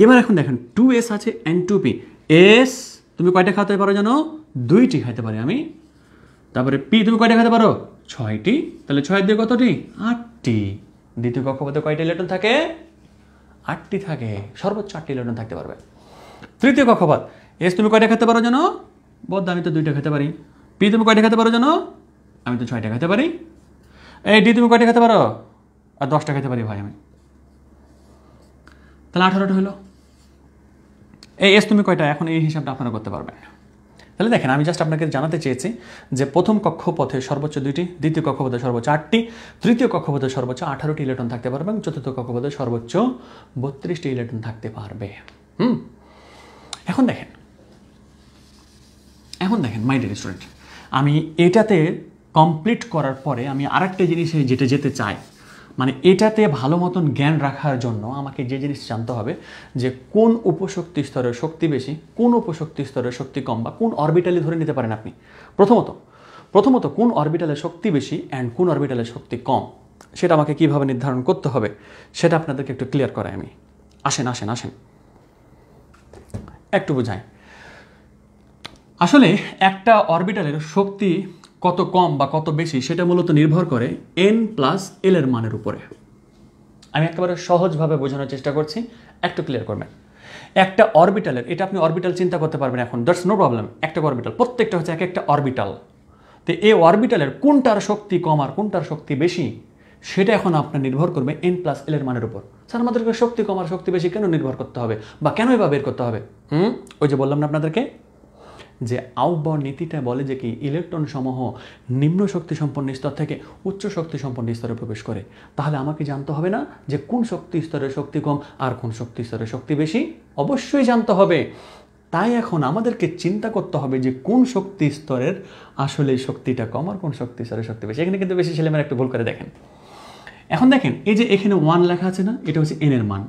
S1: এবার এখন দেখেন টু এস আছে এন টু পি এস তুমি কয়টা খাতে পারো জানো দুইটি খাইতে পারে আমি তারপরে পি তুমি কয়টা খেতে পারো ছয়টি তাহলে ছয় দিয়ে কতটি আটটি দ্বিতীয় কক্ষপথে কয়টি ইলেকট্রন থাকে আটটি থাকে সর্বোচ্চ আটটি ইলেকট্রন থাকতে পারবে তৃতীয় কক্ষপথ এস তুমি কয়টা খেতে পারো যেন বদ্ধ আমি তো দুইটা খেতে পারি পি তুমি কয়টা খেতে পারো যেন আমি তো ছয়টা খেতে পারি এই ডি তুমি কয়টা খেতে পারো আর দশটা খেতে পারি ভাই আমি তাহলে আঠারোটা হলো এই এস তুমি কয়টা এখন এই হিসাবটা আপনারা করতে পারবেন তাহলে দেখেন আমি জাস্ট আপনাকে জানাতে চেয়েছি যে প্রথম কক্ষপথে সর্বোচ্চ দুইটি দ্বিতীয় কক্ষপথে সর্বোচ্চ আটটি তৃতীয় কক্ষপথে সর্বোচ্চ আঠারোটি ইলেকট্রন থাকতে পারবে এবং চতুর্থ কক্ষপথে সর্বোচ্চ বত্রিশটি ইলেকট্রন থাকতে পারবে হুম এখন দেখেন এখন দেখেন মাই ডিয়ার স্টুডেন্ট আমি এটাতে কমপ্লিট করার পরে আমি আরেকটা জিনিসে যেটা যেতে চাই মানে এটাতে ভালো মতন জ্ঞান রাখার জন্য আমাকে যে জিনিস জানতে হবে যে কোন উপশক্তি স্তরের শক্তি বেশি কোন উপশক্তি স্তরের শক্তি কম বা কোন অরবিটালে ধরে নিতে পারেন আপনি প্রথমত প্রথমত কোন অরবিটালে শক্তি বেশি অ্যান্ড কোন অরবিটালে শক্তি কম সেটা আমাকে কিভাবে নির্ধারণ করতে হবে সেটা আপনাদেরকে একটু ক্লিয়ার করাই আমি আসেন আসেন আসেন একটু বোঝাই আসলে একটা অরবিটালের শক্তি কত কম বা কত বেশি সেটা মূলত নির্ভর করে এন প্লাস এল এর মানের উপরে আমি একেবারে সহজভাবে বোঝানোর চেষ্টা করছি একটু ক্লিয়ার করবেন একটা অরবিটালের এটা আপনি অরবিটাল চিন্তা করতে পারবেন এখন দ্যাটস নো প্রবলেম একটা অরবিটাল প্রত্যেকটা হচ্ছে এক একটা অরবিটাল তো এই অরবিটালের কোনটার শক্তি কম আর কোনটার শক্তি বেশি সেটা এখন আপনার নির্ভর করবে এন প্লাস এল এর মানের উপর স্যার আমাদেরকে শক্তি কম আর শক্তি বেশি কেন নির্ভর করতে হবে বা কেন বা বের করতে হবে হুম ওই যে বললাম না আপনাদেরকে যে আউবর নীতিটা বলে যে কি ইলেকট্রন সমূহ নিম্ন শক্তি সম্পন্ন স্তর থেকে উচ্চ শক্তি সম্পন্ন স্তরে প্রবেশ করে তাহলে আমাকে জানতে হবে না যে কোন শক্তি স্তরের শক্তি কম আর কোন শক্তি স্তরের শক্তি বেশি অবশ্যই জানতে হবে তাই এখন আমাদেরকে চিন্তা করতে হবে যে কোন শক্তি স্তরের আসলে শক্তিটা কম আর কোন শক্তি স্তরের শক্তি বেশি এখানে কিন্তু বেশি ছেলেমেয়েরা একটু ভুল করে দেখেন এখন দেখেন এই যে এখানে ওয়ান লেখা আছে না এটা হচ্ছে এনের মান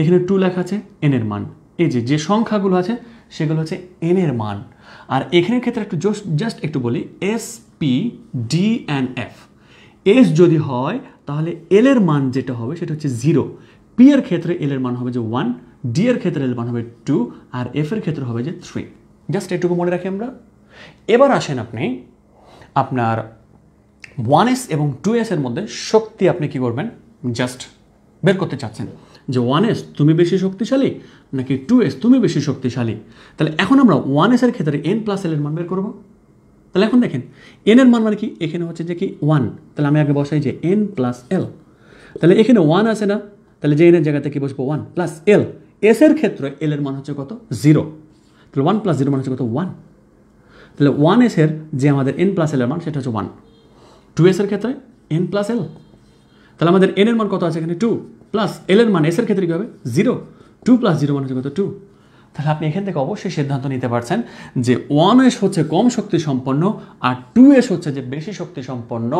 S1: এখানে টু লেখা আছে এনের মান এই যে যে সংখ্যাগুলো আছে সেগুলো হচ্ছে এনের মান আর এখানের ক্ষেত্রে একটু জাস্ট একটু বলি S P D and F S যদি হয় তাহলে এল এর মান যেটা হবে সেটা হচ্ছে জিরো পি এর ক্ষেত্রে এল এর মান হবে যে ওয়ান ডি এর ক্ষেত্রে এল মান হবে টু আর এফ এর ক্ষেত্রে হবে যে থ্রি জাস্ট এটুকু মনে রাখি আমরা এবার আসেন আপনি আপনার ওয়ান এস এবং টু এস এর মধ্যে শক্তি আপনি কি করবেন জাস্ট বের করতে চাচ্ছেন যে ওয়ান এস তুমি বেশি শক্তিশালী নাকি টু এস তুমি বেশি শক্তিশালী তাহলে এখন আমরা ওয়ান এসের ক্ষেত্রে এন প্লাস এল এর মান বের করবো তাহলে এখন দেখেন এন এর মান মানে কি এখানে হচ্ছে যে কি ওয়ান তাহলে আমি আগে বসাই যে এন প্লাস এল তাহলে এখানে ওয়ান আছে না তাহলে যে এনের জায়গাতে কি বসবো ওয়ান প্লাস এল এস এর ক্ষেত্রে এল এর মান হচ্ছে কত জিরো তাহলে ওয়ান প্লাস জিরো মান হচ্ছে কত ওয়ান তাহলে ওয়ান এসের যে আমাদের এন প্লাস এল এর মান সেটা হচ্ছে ওয়ান টু এসের ক্ষেত্রে এন প্লাস এল তাহলে আমাদের এন এর মান কত আছে এখানে টু প্লাস এল এর মান এসের ক্ষেত্রে কী হবে জিরো টু প্লাস জিরো মানে হচ্ছে কত টু তাহলে আপনি এখান থেকে অবশ্যই সিদ্ধান্ত নিতে পারছেন যে ওয়ান এস হচ্ছে কম শক্তি সম্পন্ন আর টু এস হচ্ছে যে বেশি শক্তি সম্পন্ন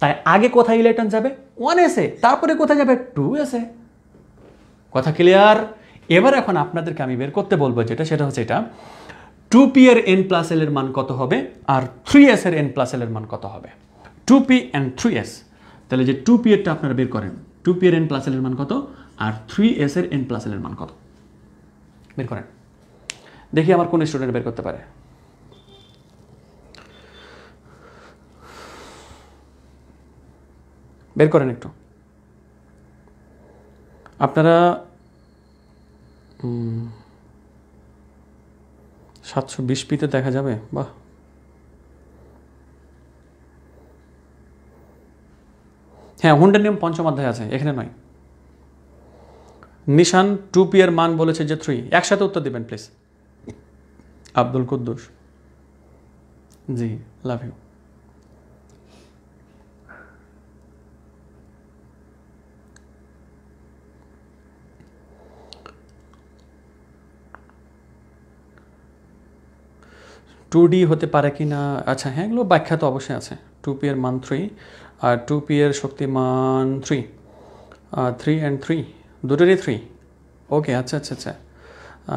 S1: তাই আগে কোথায় ইলেকট্রন যাবে ওয়ান এসে তারপরে কোথায় যাবে টু এসে কথা ক্লিয়ার এবার এখন আপনাদেরকে আমি বের করতে বলবো যেটা সেটা হচ্ছে এটা টু পি এর এন প্লাস এল এর মান কত হবে আর থ্রি এস এর এন প্লাস এল এর মান কত হবে two P and three S তাহলে যে টু পি এরটা আপনারা বের করেন টু পি এর এন প্লাস এল এর মান কত আর থ্রি এস এর এন প্লাস এলের মান কত বের করেন দেখি আমার কোন স্টুডেন্ট বের করতে পারে বের করেন একটু আপনারা সাতশো বিশ পিতে দেখা যাবে বাহ হ্যাঁ হুন্ডার নিয়ম পঞ্চম অধ্যায় আছে এখানে নয় নিশান টু পি এর মান বলেছে যে থ্রি একসাথে উত্তর দিবেন please Abdul Kuddus ji love you two D হতে পারে কি না আচ্ছা হ্যাঁ এগুলো ব্যাখ্যা তো অবশ্যই আছে টু পি এর মান থ্রি আর টু পি এর শক্তি মান থ্রি থ্রি অ্যান্ড থ্রি দুটোরই থ্রি ওকে আচ্ছা আচ্ছা আচ্ছা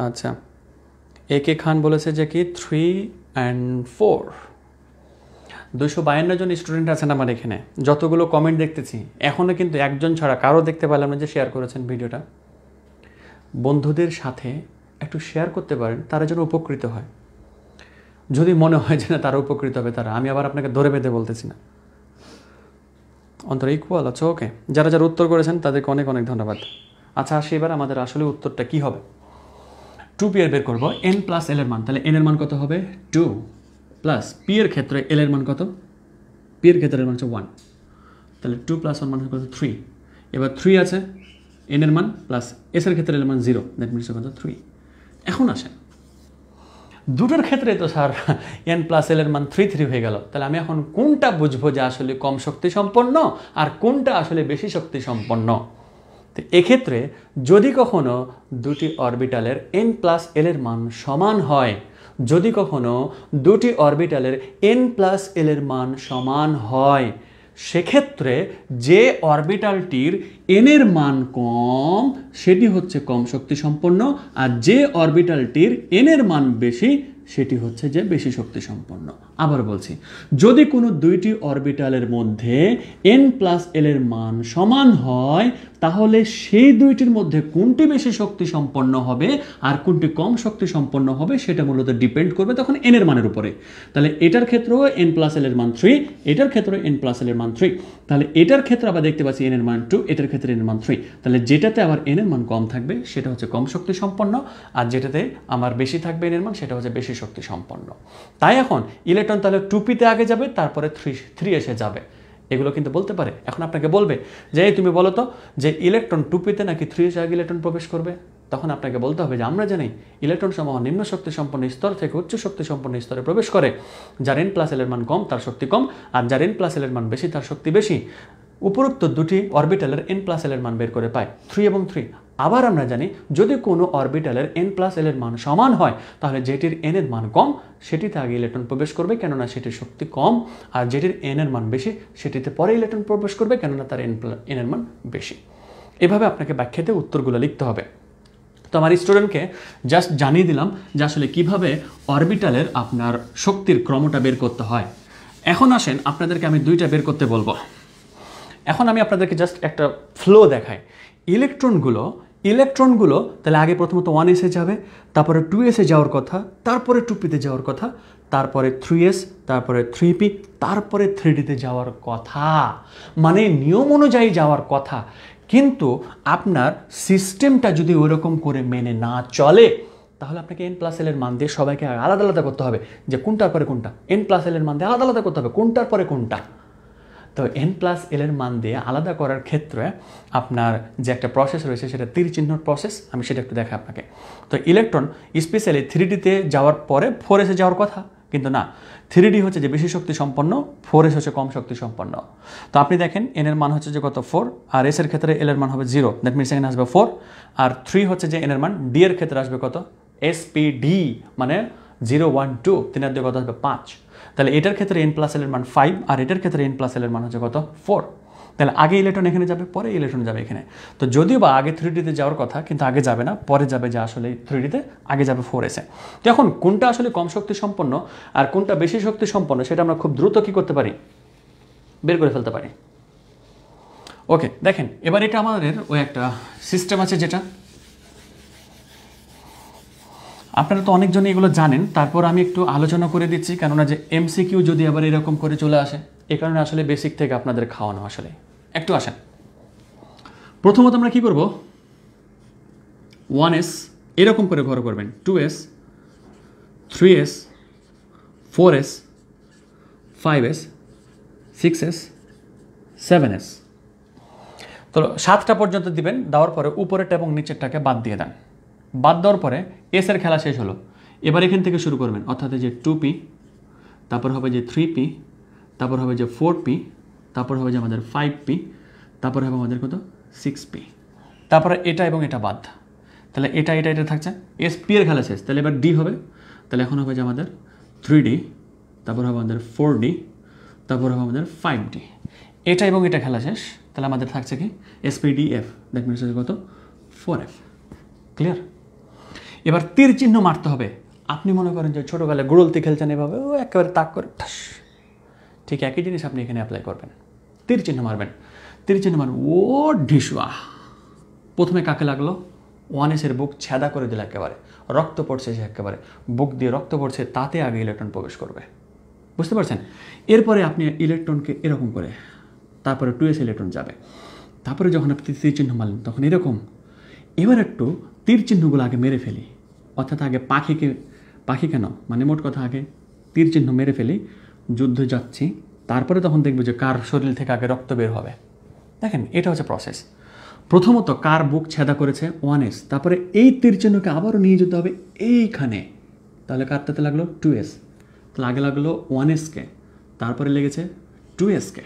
S1: আচ্ছা এ কে খান বলেছে যে কি থ্রি অ্যান্ড ফোর দুশো বায়ান্ন জন স্টুডেন্ট আছেন আমার এখানে যতগুলো কমেন্ট দেখতেছি এখনও কিন্তু একজন ছাড়া কারো দেখতে পেলাম না যে শেয়ার করেছেন ভিডিওটা বন্ধুদের সাথে একটু শেয়ার করতে পারেন তারা যেন উপকৃত হয় যদি মনে হয় যে না তারা উপকৃত হবে তারা আমি আবার আপনাকে ধরে বেঁধে বলতেছি না অন্তর ইকুয়াল আচ্ছা ওকে যারা যারা উত্তর করেছেন তাদেরকে অনেক অনেক ধন্যবাদ আচ্ছা আসি এবার আমাদের আসলে উত্তরটা কি হবে টু পি এর বের করবো এন প্লাস এল এর মান তাহলে এন এর মান কত হবে টু প্লাস পি এর ক্ষেত্রে এল এর মান কত পি এর ক্ষেত্রে মান হচ্ছে ওয়ান তাহলে টু প্লাস ওয়ান মান কত থ্রি এবার থ্রি আছে এন এর মান প্লাস এস এর ক্ষেত্রে এর মান জিরো দ্যাট মিনস কত থ্রি এখন আসেন দুটোর ক্ষেত্রে তো স্যার এন প্লাস এল এর মান থ্রি থ্রি হয়ে গেল তাহলে আমি এখন কোনটা বুঝবো যে আসলে কম শক্তি সম্পন্ন আর কোনটা আসলে বেশি শক্তি সম্পন্ন তো এক্ষেত্রে যদি কখনো দুটি অরবিটালের এন প্লাস এলের মান সমান হয় যদি কখনো দুটি অরবিটালের এন প্লাস এলের মান সমান হয় সেক্ষেত্রে যে অরবিটালটির এনের মান কম সেটি হচ্ছে কম শক্তি সম্পন্ন আর যে অরবিটালটির এনের মান বেশি সেটি হচ্ছে যে বেশি শক্তি সম্পন্ন আবার বলছি যদি কোনো দুইটি অরবিটালের মধ্যে এন প্লাস এলের মান সমান হয় তাহলে সেই দুইটির মধ্যে কোনটি বেশি শক্তি সম্পন্ন হবে আর কোনটি কম শক্তি সম্পন্ন হবে সেটা মূলত ডিপেন্ড করবে তখন এন এর মানের উপরে তাহলে এটার ক্ষেত্রেও এন প্লাস এল এর মান থ্রি এটার ক্ষেত্রে এন প্লাস এল এর মান থ্রি তাহলে এটার ক্ষেত্রে আবার দেখতে পাচ্ছি এন এর মান টু এটার ক্ষেত্রে এন এর মান থ্রি তাহলে যেটাতে আবার এন এর মান কম থাকবে সেটা হচ্ছে কম শক্তি সম্পন্ন আর যেটাতে আমার বেশি থাকবে এন এর মান সেটা হচ্ছে বেশি শক্তি সম্পন্ন তাই এখন ইলেকট্রন তাহলে টু পিতে আগে যাবে তারপরে থ্রি থ্রি এসে যাবে এগুলো কিন্তু বলতে পারে এখন আপনাকে বলবে যে তুমি বলো তো যে ইলেকট্রন টুপিতে নাকি থ্রি চার্জ ইলেকট্রন প্রবেশ করবে তখন আপনাকে বলতে হবে যে আমরা জানি ইলেকট্রন সমূহ নিম্ন শক্তি সম্পন্ন স্তর থেকে উচ্চ শক্তি সম্পন্ন স্তরে প্রবেশ করে যার এন প্লাস এলের মান কম তার শক্তি কম আর যার এন প্লাস এলের মান বেশি তার শক্তি বেশি উপরোক্ত দুটি অরবিটালের এন প্লাস এলের মান বের করে পায় থ্রি এবং থ্রি আবার আমরা জানি যদি কোনো অরবিটালের এন প্লাস এল এর মান সমান হয় তাহলে যেটির এন এর মান কম সেটিতে আগে ইলেকট্রন প্রবেশ করবে কেননা সেটির শক্তি কম আর যেটির এন এর মান বেশি সেটিতে পরে ইলেকট্রন প্রবেশ করবে কেননা তার এন এন এর মান বেশি এভাবে আপনাকে ব্যাখ্যাতে উত্তরগুলো লিখতে হবে তো আমার স্টুডেন্টকে জাস্ট জানিয়ে দিলাম যে আসলে কিভাবে অরবিটালের আপনার শক্তির ক্রমটা বের করতে হয় এখন আসেন আপনাদেরকে আমি দুইটা বের করতে বলবো এখন আমি আপনাদেরকে জাস্ট একটা ফ্লো দেখাই ইলেকট্রনগুলো ইলেকট্রনগুলো তাহলে আগে প্রথমত ওয়ান এসে যাবে তারপরে টু এসে যাওয়ার কথা তারপরে টু পিতে যাওয়ার কথা তারপরে থ্রি এস তারপরে থ্রি পি তারপরে থ্রি ডিতে যাওয়ার কথা মানে নিয়ম অনুযায়ী যাওয়ার কথা কিন্তু আপনার সিস্টেমটা যদি ওরকম করে মেনে না চলে তাহলে আপনাকে এন প্লাস এলের মান দিয়ে সবাইকে আলাদা আলাদা করতে হবে যে কোনটার পরে কোনটা এন প্লাস এলের মান দিয়ে আলাদা আলাদা করতে হবে কোনটার পরে কোনটা তো এন প্লাস এলের মান দিয়ে আলাদা করার ক্ষেত্রে আপনার যে একটা প্রসেস রয়েছে সেটা তীর চিহ্নর প্রসেস আমি সেটা একটু দেখাই আপনাকে তো ইলেকট্রন স্পেশালি থ্রি ডিতে যাওয়ার পরে ফোর এসে যাওয়ার কথা কিন্তু না থ্রি হচ্ছে যে বেশি শক্তি সম্পন্ন ফোর এস হচ্ছে কম শক্তি সম্পন্ন তো আপনি দেখেন এন এর মান হচ্ছে যে কত ফোর আর এস এর ক্ষেত্রে এল এর মান হবে জিরো দ্যাট মিনস এখানে আসবে ফোর আর থ্রি হচ্ছে যে এন এর মান ডি এর ক্ষেত্রে আসবে কত এস পি ডি মানে জিরো ওয়ান টু তিনের দিয়ে কত আসবে পাঁচ তাহলে এটার ক্ষেত্রে এন প্লাস এলের মান ফাইভ আর এটার ক্ষেত্রে এন প্লাস এলের মান হচ্ছে কত ফোর তাহলে আগে ইলেকট্রন এখানে যাবে পরে ইলেকট্রন যাবে এখানে তো যদিও বা আগে থ্রি ডিতে যাওয়ার কথা কিন্তু আগে যাবে না পরে যাবে যে আসলে থ্রি ডিতে আগে যাবে ফোর এসে তো এখন কোনটা আসলে কম শক্তি সম্পন্ন আর কোনটা বেশি শক্তি সম্পন্ন সেটা আমরা খুব দ্রুত কী করতে পারি বের করে ফেলতে পারি ওকে দেখেন এবার এটা আমাদের ওই একটা সিস্টেম আছে যেটা আপনারা তো অনেকজনই এগুলো জানেন তারপর আমি একটু আলোচনা করে দিচ্ছি কেননা যে এমসিকিউ যদি আবার এরকম করে চলে আসে এ কারণে আসলে বেসিক থেকে আপনাদের খাওয়ানো আসলে একটু আসেন প্রথমত আমরা কি করব ওয়ান এস এরকম করে ঘর করবেন two S three S four S five S six S seven S তো সাতটা পর্যন্ত দিবেন দেওয়ার পরে উপরেরটা এবং নিচেরটাকে বাদ দিয়ে দেন বাদ দেওয়ার পরে এসের খেলা শেষ হলো এবার এখান থেকে শুরু করবেন অর্থাৎ যে টু পি তারপর হবে যে থ্রি পি তারপর হবে যে ফোর পি তারপর হবে যে আমাদের ফাইভ পি তারপর হবে আমাদের কত সিক্স পি তারপরে এটা এবং এটা বাদ তাহলে এটা এটা এটা থাকছে এস পি এর খেলা শেষ তাহলে এবার ডি হবে তাহলে এখন হবে যে আমাদের থ্রি ডি তারপর হবে আমাদের ফোর ডি তারপর হবে আমাদের ফাইভ ডি এটা এবং এটা খেলা শেষ তাহলে আমাদের থাকছে কি ডি এফ দ্যাট মিনস কত ফোর এফ ক্লিয়ার এবার তীর চিহ্ন মারতে হবে আপনি মনে করেন যে ছোটোবেলায় গুড়লতি খেলছেন এভাবে ও একেবারে তাক করে ঠাস ঠিক একই জিনিস আপনি এখানে অ্যাপ্লাই করবেন তীর চিহ্ন মারবেন তীর চিহ্ন মারবেন ও ঢিসুয়া প্রথমে কাকে লাগলো ওয়ানেসের বুক ছেদা করে দিল একেবারে রক্ত পড়ছে সে একেবারে বুক দিয়ে রক্ত পড়ছে তাতে আগে ইলেকট্রন প্রবেশ করবে বুঝতে পারছেন এরপরে আপনি ইলেকট্রনকে এরকম করে তারপরে টু এস ইলেকট্রন যাবে তারপরে যখন আপনি তীর চিহ্ন মারলেন তখন এরকম এবার একটু তীর চিহ্নগুলো আগে মেরে ফেলি অর্থাৎ আগে পাখিকে পাখি কেন মানে মোট কথা আগে তীর চিহ্ন মেরে ফেলি যুদ্ধ যাচ্ছি তারপরে তখন দেখবে যে কার শরীর থেকে আগে রক্ত বের হবে দেখেন এটা হচ্ছে প্রসেস প্রথমত কার বুক ছেদা করেছে ওয়ান এস তারপরে এই তীর চিহ্নকে আবারও নিয়ে যেতে হবে এইখানে তাহলে কাটতে লাগলো টু এস আগে লাগলো ওয়ান এসকে তারপরে লেগেছে টু এসকে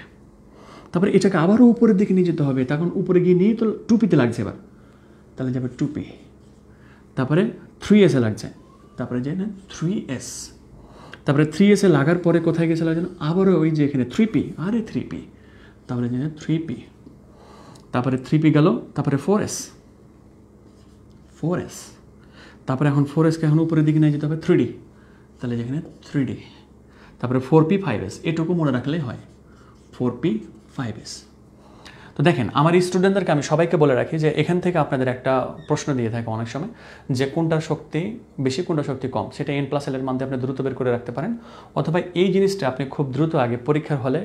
S1: তারপরে এটাকে আবারও উপরের দিকে নিয়ে যেতে হবে তখন উপরে গিয়ে নিয়ে তো টুপিতে লাগছে এবার তাহলে যাবে টুপি তারপরে থ্রি এসে লাগছে তারপরে যে না থ্রি এস তারপরে থ্রি এসে লাগার পরে কোথায় গেছে লাগছে আবারও ওই যে এখানে থ্রি পি আরে থ্রি পি তারপরে যে না থ্রি পি তারপরে থ্রি পি গেল তারপরে ফোর এস ফোর এস তারপরে এখন ফোর এসকে এখন উপরের দিকে নিয়ে যেতে হবে থ্রি ডি তাহলে যেখানে থ্রি ডি তারপরে ফোর পি ফাইভ এস এটুকু মনে রাখলেই হয় ফোর পি ফাইভ এস দেখেন আমার স্টুডেন্টদেরকে আমি সবাইকে বলে রাখি যে এখান থেকে আপনাদের একটা প্রশ্ন দিয়ে থাকে অনেক সময় যে কোনটা শক্তি বেশি কোনটা শক্তি কম সেটা এন প্লাস এলের মাধ্যমে আপনি দ্রুত বের করে রাখতে পারেন অথবা এই জিনিসটা আপনি খুব দ্রুত আগে পরীক্ষার হলে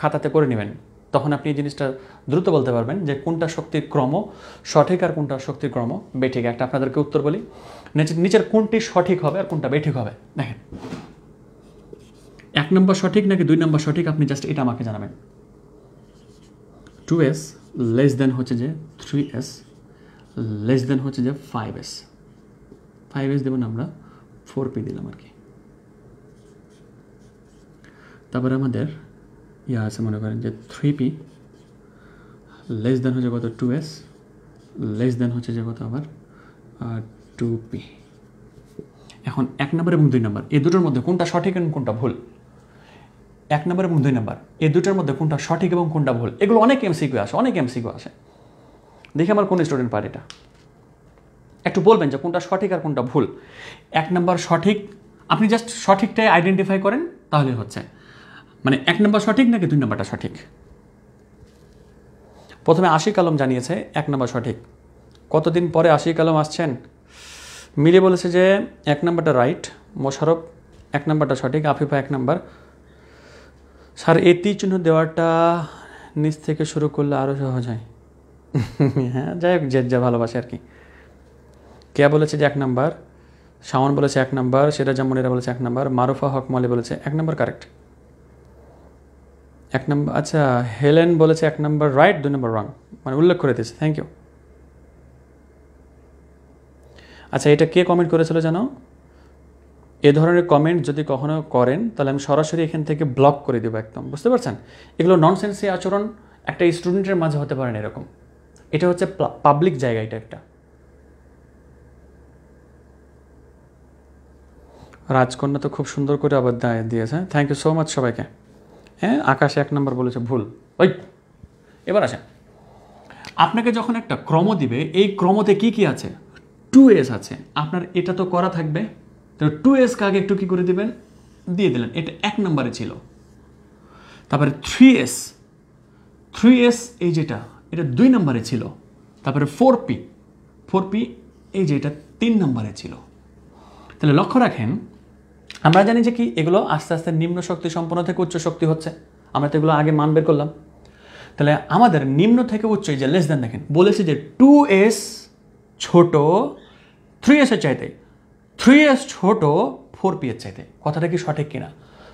S1: খাতাতে করে নেবেন তখন আপনি এই জিনিসটা দ্রুত বলতে পারবেন যে কোনটা শক্তির ক্রম সঠিক আর কোনটা শক্তির ক্রম বেঠিক একটা আপনাদেরকে উত্তর বলি নিচের কোনটি সঠিক হবে আর কোনটা বেঠিক হবে দেখেন এক নম্বর সঠিক নাকি দুই নম্বর সঠিক আপনি জাস্ট এটা আমাকে জানাবেন টু এস লেস দেন হচ্ছে যে থ্রি এস লেস দেন হচ্ছে যে ফাইভ এস ফাইভ এস দেবেন আমরা ফোর পি দিলাম আর কি তারপরে আমাদের ইয়া আছে মনে করেন যে থ্রি পি লেস দেন হচ্ছে কত টু এস লেস দেন হচ্ছে যে কত আবার টু পি এখন এক নম্বর এবং দুই নম্বর এই দুটোর মধ্যে কোনটা সঠিক এবং কোনটা ভুল এক নম্বর এবং দুই নম্বর এই দুটোর মধ্যে কোনটা সঠিক এবং কোনটা ভুল এগুলো অনেক এমসিকিউ আসে অনেক এমসিকিউ আসে দেখি আমার কোন স্টুডেন্ট পারে এটা একটু বলবেন যে কোনটা সঠিক আর কোনটা ভুল এক নম্বর সঠিক আপনি জাস্ট সঠিকটাই আইডেন্টিফাই করেন তাহলে হচ্ছে মানে এক নম্বর সঠিক নাকি দুই নম্বরটা সঠিক প্রথমে আশি কালম জানিয়েছে এক নম্বর সঠিক কতদিন পরে আশি কালম আসছেন মিলে বলেছে যে এক নম্বরটা রাইট মোশারফ এক নম্বরটা সঠিক আফিফা এক নম্বর স্যার এটি চিহ্ন দেওয়াটা নিচ থেকে শুরু করলে আরও সহজ হয় হ্যাঁ যাই হোক যে যা ভালোবাসে আর কি কে বলেছে যে এক নাম্বার শাওন বলেছে এক নম্বর সিরাজা মনিরা বলেছে এক নম্বর মারুফা হক মলি বলেছে এক নম্বর কারেক্ট এক নম্বর আচ্ছা হেলেন বলেছে এক নম্বর রাইট দুই নম্বর রং মানে উল্লেখ করে দিয়েছে থ্যাংক ইউ আচ্ছা এটা কে কমেন্ট করেছিল জানো এ ধরনের কমেন্ট যদি কখনো করেন তাহলে আমি সরাসরি এখান থেকে ব্লক করে দেবো একদম বুঝতে পারছেন এগুলো ননসেন্সি আচরণ একটা স্টুডেন্টের মাঝে হতে পারে না এরকম এটা হচ্ছে পাবলিক জায়গা এটা একটা রাজকন্যা তো খুব সুন্দর করে আবার দায় দিয়েছে থ্যাংক ইউ সো মাচ সবাইকে হ্যাঁ আকাশে এক নম্বর বলেছে ভুল ওই এবার আসেন আপনাকে যখন একটা ক্রম দিবে এই ক্রমতে কি কি আছে টু এস আছে আপনার এটা তো করা থাকবে তো টু এসকে আগে একটু কী করে দেবেন দিয়ে দিলেন এটা এক নম্বরে ছিল তারপরে থ্রি এস থ্রি এস এই যেটা এটা দুই নম্বরে ছিল তারপরে ফোর পি ফোর পি এই যে এটা তিন নম্বরে ছিল তাহলে লক্ষ্য রাখেন আমরা জানি যে কি এগুলো আস্তে আস্তে নিম্ন শক্তি সম্পন্ন থেকে উচ্চ শক্তি হচ্ছে আমরা তো এগুলো আগে মান বের করলাম তাহলে আমাদের নিম্ন থেকে উচ্চ এই যে লেস দেন দেখেন বলেছে যে টু এস ছোট থ্রি এসের চাইতে থ্রি এস ছোট ফোর পি এর চাইতে কথাটা কি সঠিক কিনা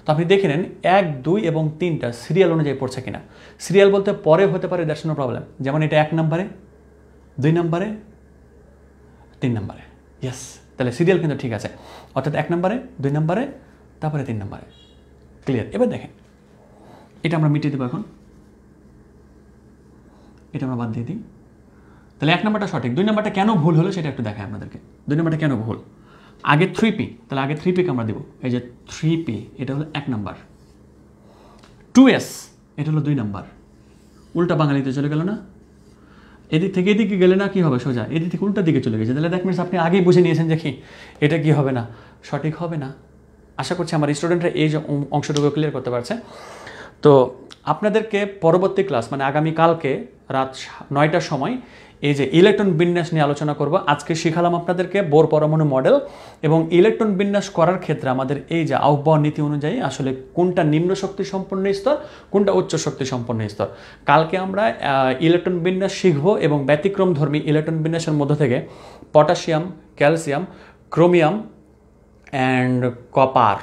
S1: তো আপনি দেখে নেন এক দুই এবং তিনটা সিরিয়াল অনুযায়ী পড়ছে কিনা সিরিয়াল বলতে পরে হতে পারে দ্যাটস নো প্রবলেম যেমন এটা এক নম্বরে দুই নম্বরে তিন নম্বরে ইয়েস তাহলে সিরিয়াল কিন্তু ঠিক আছে অর্থাৎ এক নম্বরে দুই নম্বরে তারপরে তিন নম্বরে ক্লিয়ার এবার দেখেন এটা আমরা মিটিয়ে দেবো এখন এটা আমরা বাদ দিয়ে দিই তাহলে এক নম্বরটা সঠিক দুই নম্বরটা কেন ভুল হলো সেটা একটু দেখায় আপনাদেরকে দুই নম্বরটা কেন ভুল আগে থ্রি পি তাহলে আগে থ্রি পিকে আমরা দেবো এই যে থ্রি পি এটা হলো এক নাম্বার টু এস এটা হলো দুই নাম্বার উল্টা বাঙালিতে চলে গেল না এদিক থেকে এদিকে গেলে না কি হবে সোজা এদিক থেকে উল্টা দিকে চলে গেছে তাহলে দেখ মিনস আপনি আগেই বুঝে নিয়েছেন যে কি এটা কি হবে না সঠিক হবে না আশা করছি আমার স্টুডেন্টরা এই যে অংশটুকু ক্লিয়ার করতে পারছে তো আপনাদেরকে পরবর্তী ক্লাস মানে আগামী কালকে রাত নয়টার সময় এই যে ইলেকট্রন বিন্যাস নিয়ে আলোচনা করব আজকে শিখালাম আপনাদেরকে বোর পরমাণু মডেল এবং ইলেকট্রন বিন্যাস করার ক্ষেত্রে আমাদের এই যে আহ্বান নীতি অনুযায়ী আসলে কোনটা নিম্ন শক্তি সম্পন্ন স্তর কোনটা উচ্চ শক্তি সম্পন্ন স্তর কালকে আমরা ইলেকট্রন বিন্যাস শিখব এবং ব্যতিক্রম ধর্মী ইলেকট্রন বিন্যাসের মধ্যে থেকে potassium calcium chromium and copper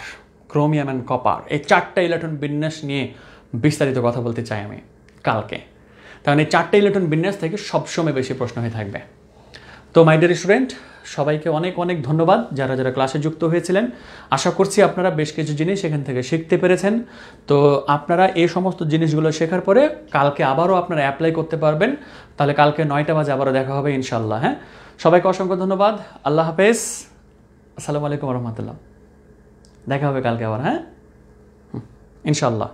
S1: chromium and copper এই চারটা ইলেকট্রন বিন্যাস নিয়ে বিস্তারিত কথা বলতে চাই আমি কালকে তাহলে চারটে ইলেকট্রন বিন্যাস থেকে সবসময় বেশি প্রশ্ন হয়ে থাকবে তো মাই ডিয়ার স্টুডেন্ট সবাইকে অনেক অনেক ধন্যবাদ যারা যারা ক্লাসে যুক্ত হয়েছিলেন আশা করছি আপনারা বেশ কিছু জিনিস এখান থেকে শিখতে পেরেছেন তো আপনারা এই সমস্ত জিনিসগুলো শেখার পরে কালকে আবারও আপনারা অ্যাপ্লাই করতে পারবেন তাহলে কালকে নয়টা বাজে আবারও দেখা হবে ইনশাল্লাহ হ্যাঁ সবাইকে অসংখ্য ধন্যবাদ আল্লাহ হাফেজ আসসালামু আলাইকুম রহমতুল্লাহ দেখা হবে কালকে আবার হ্যাঁ ইনশাল্লাহ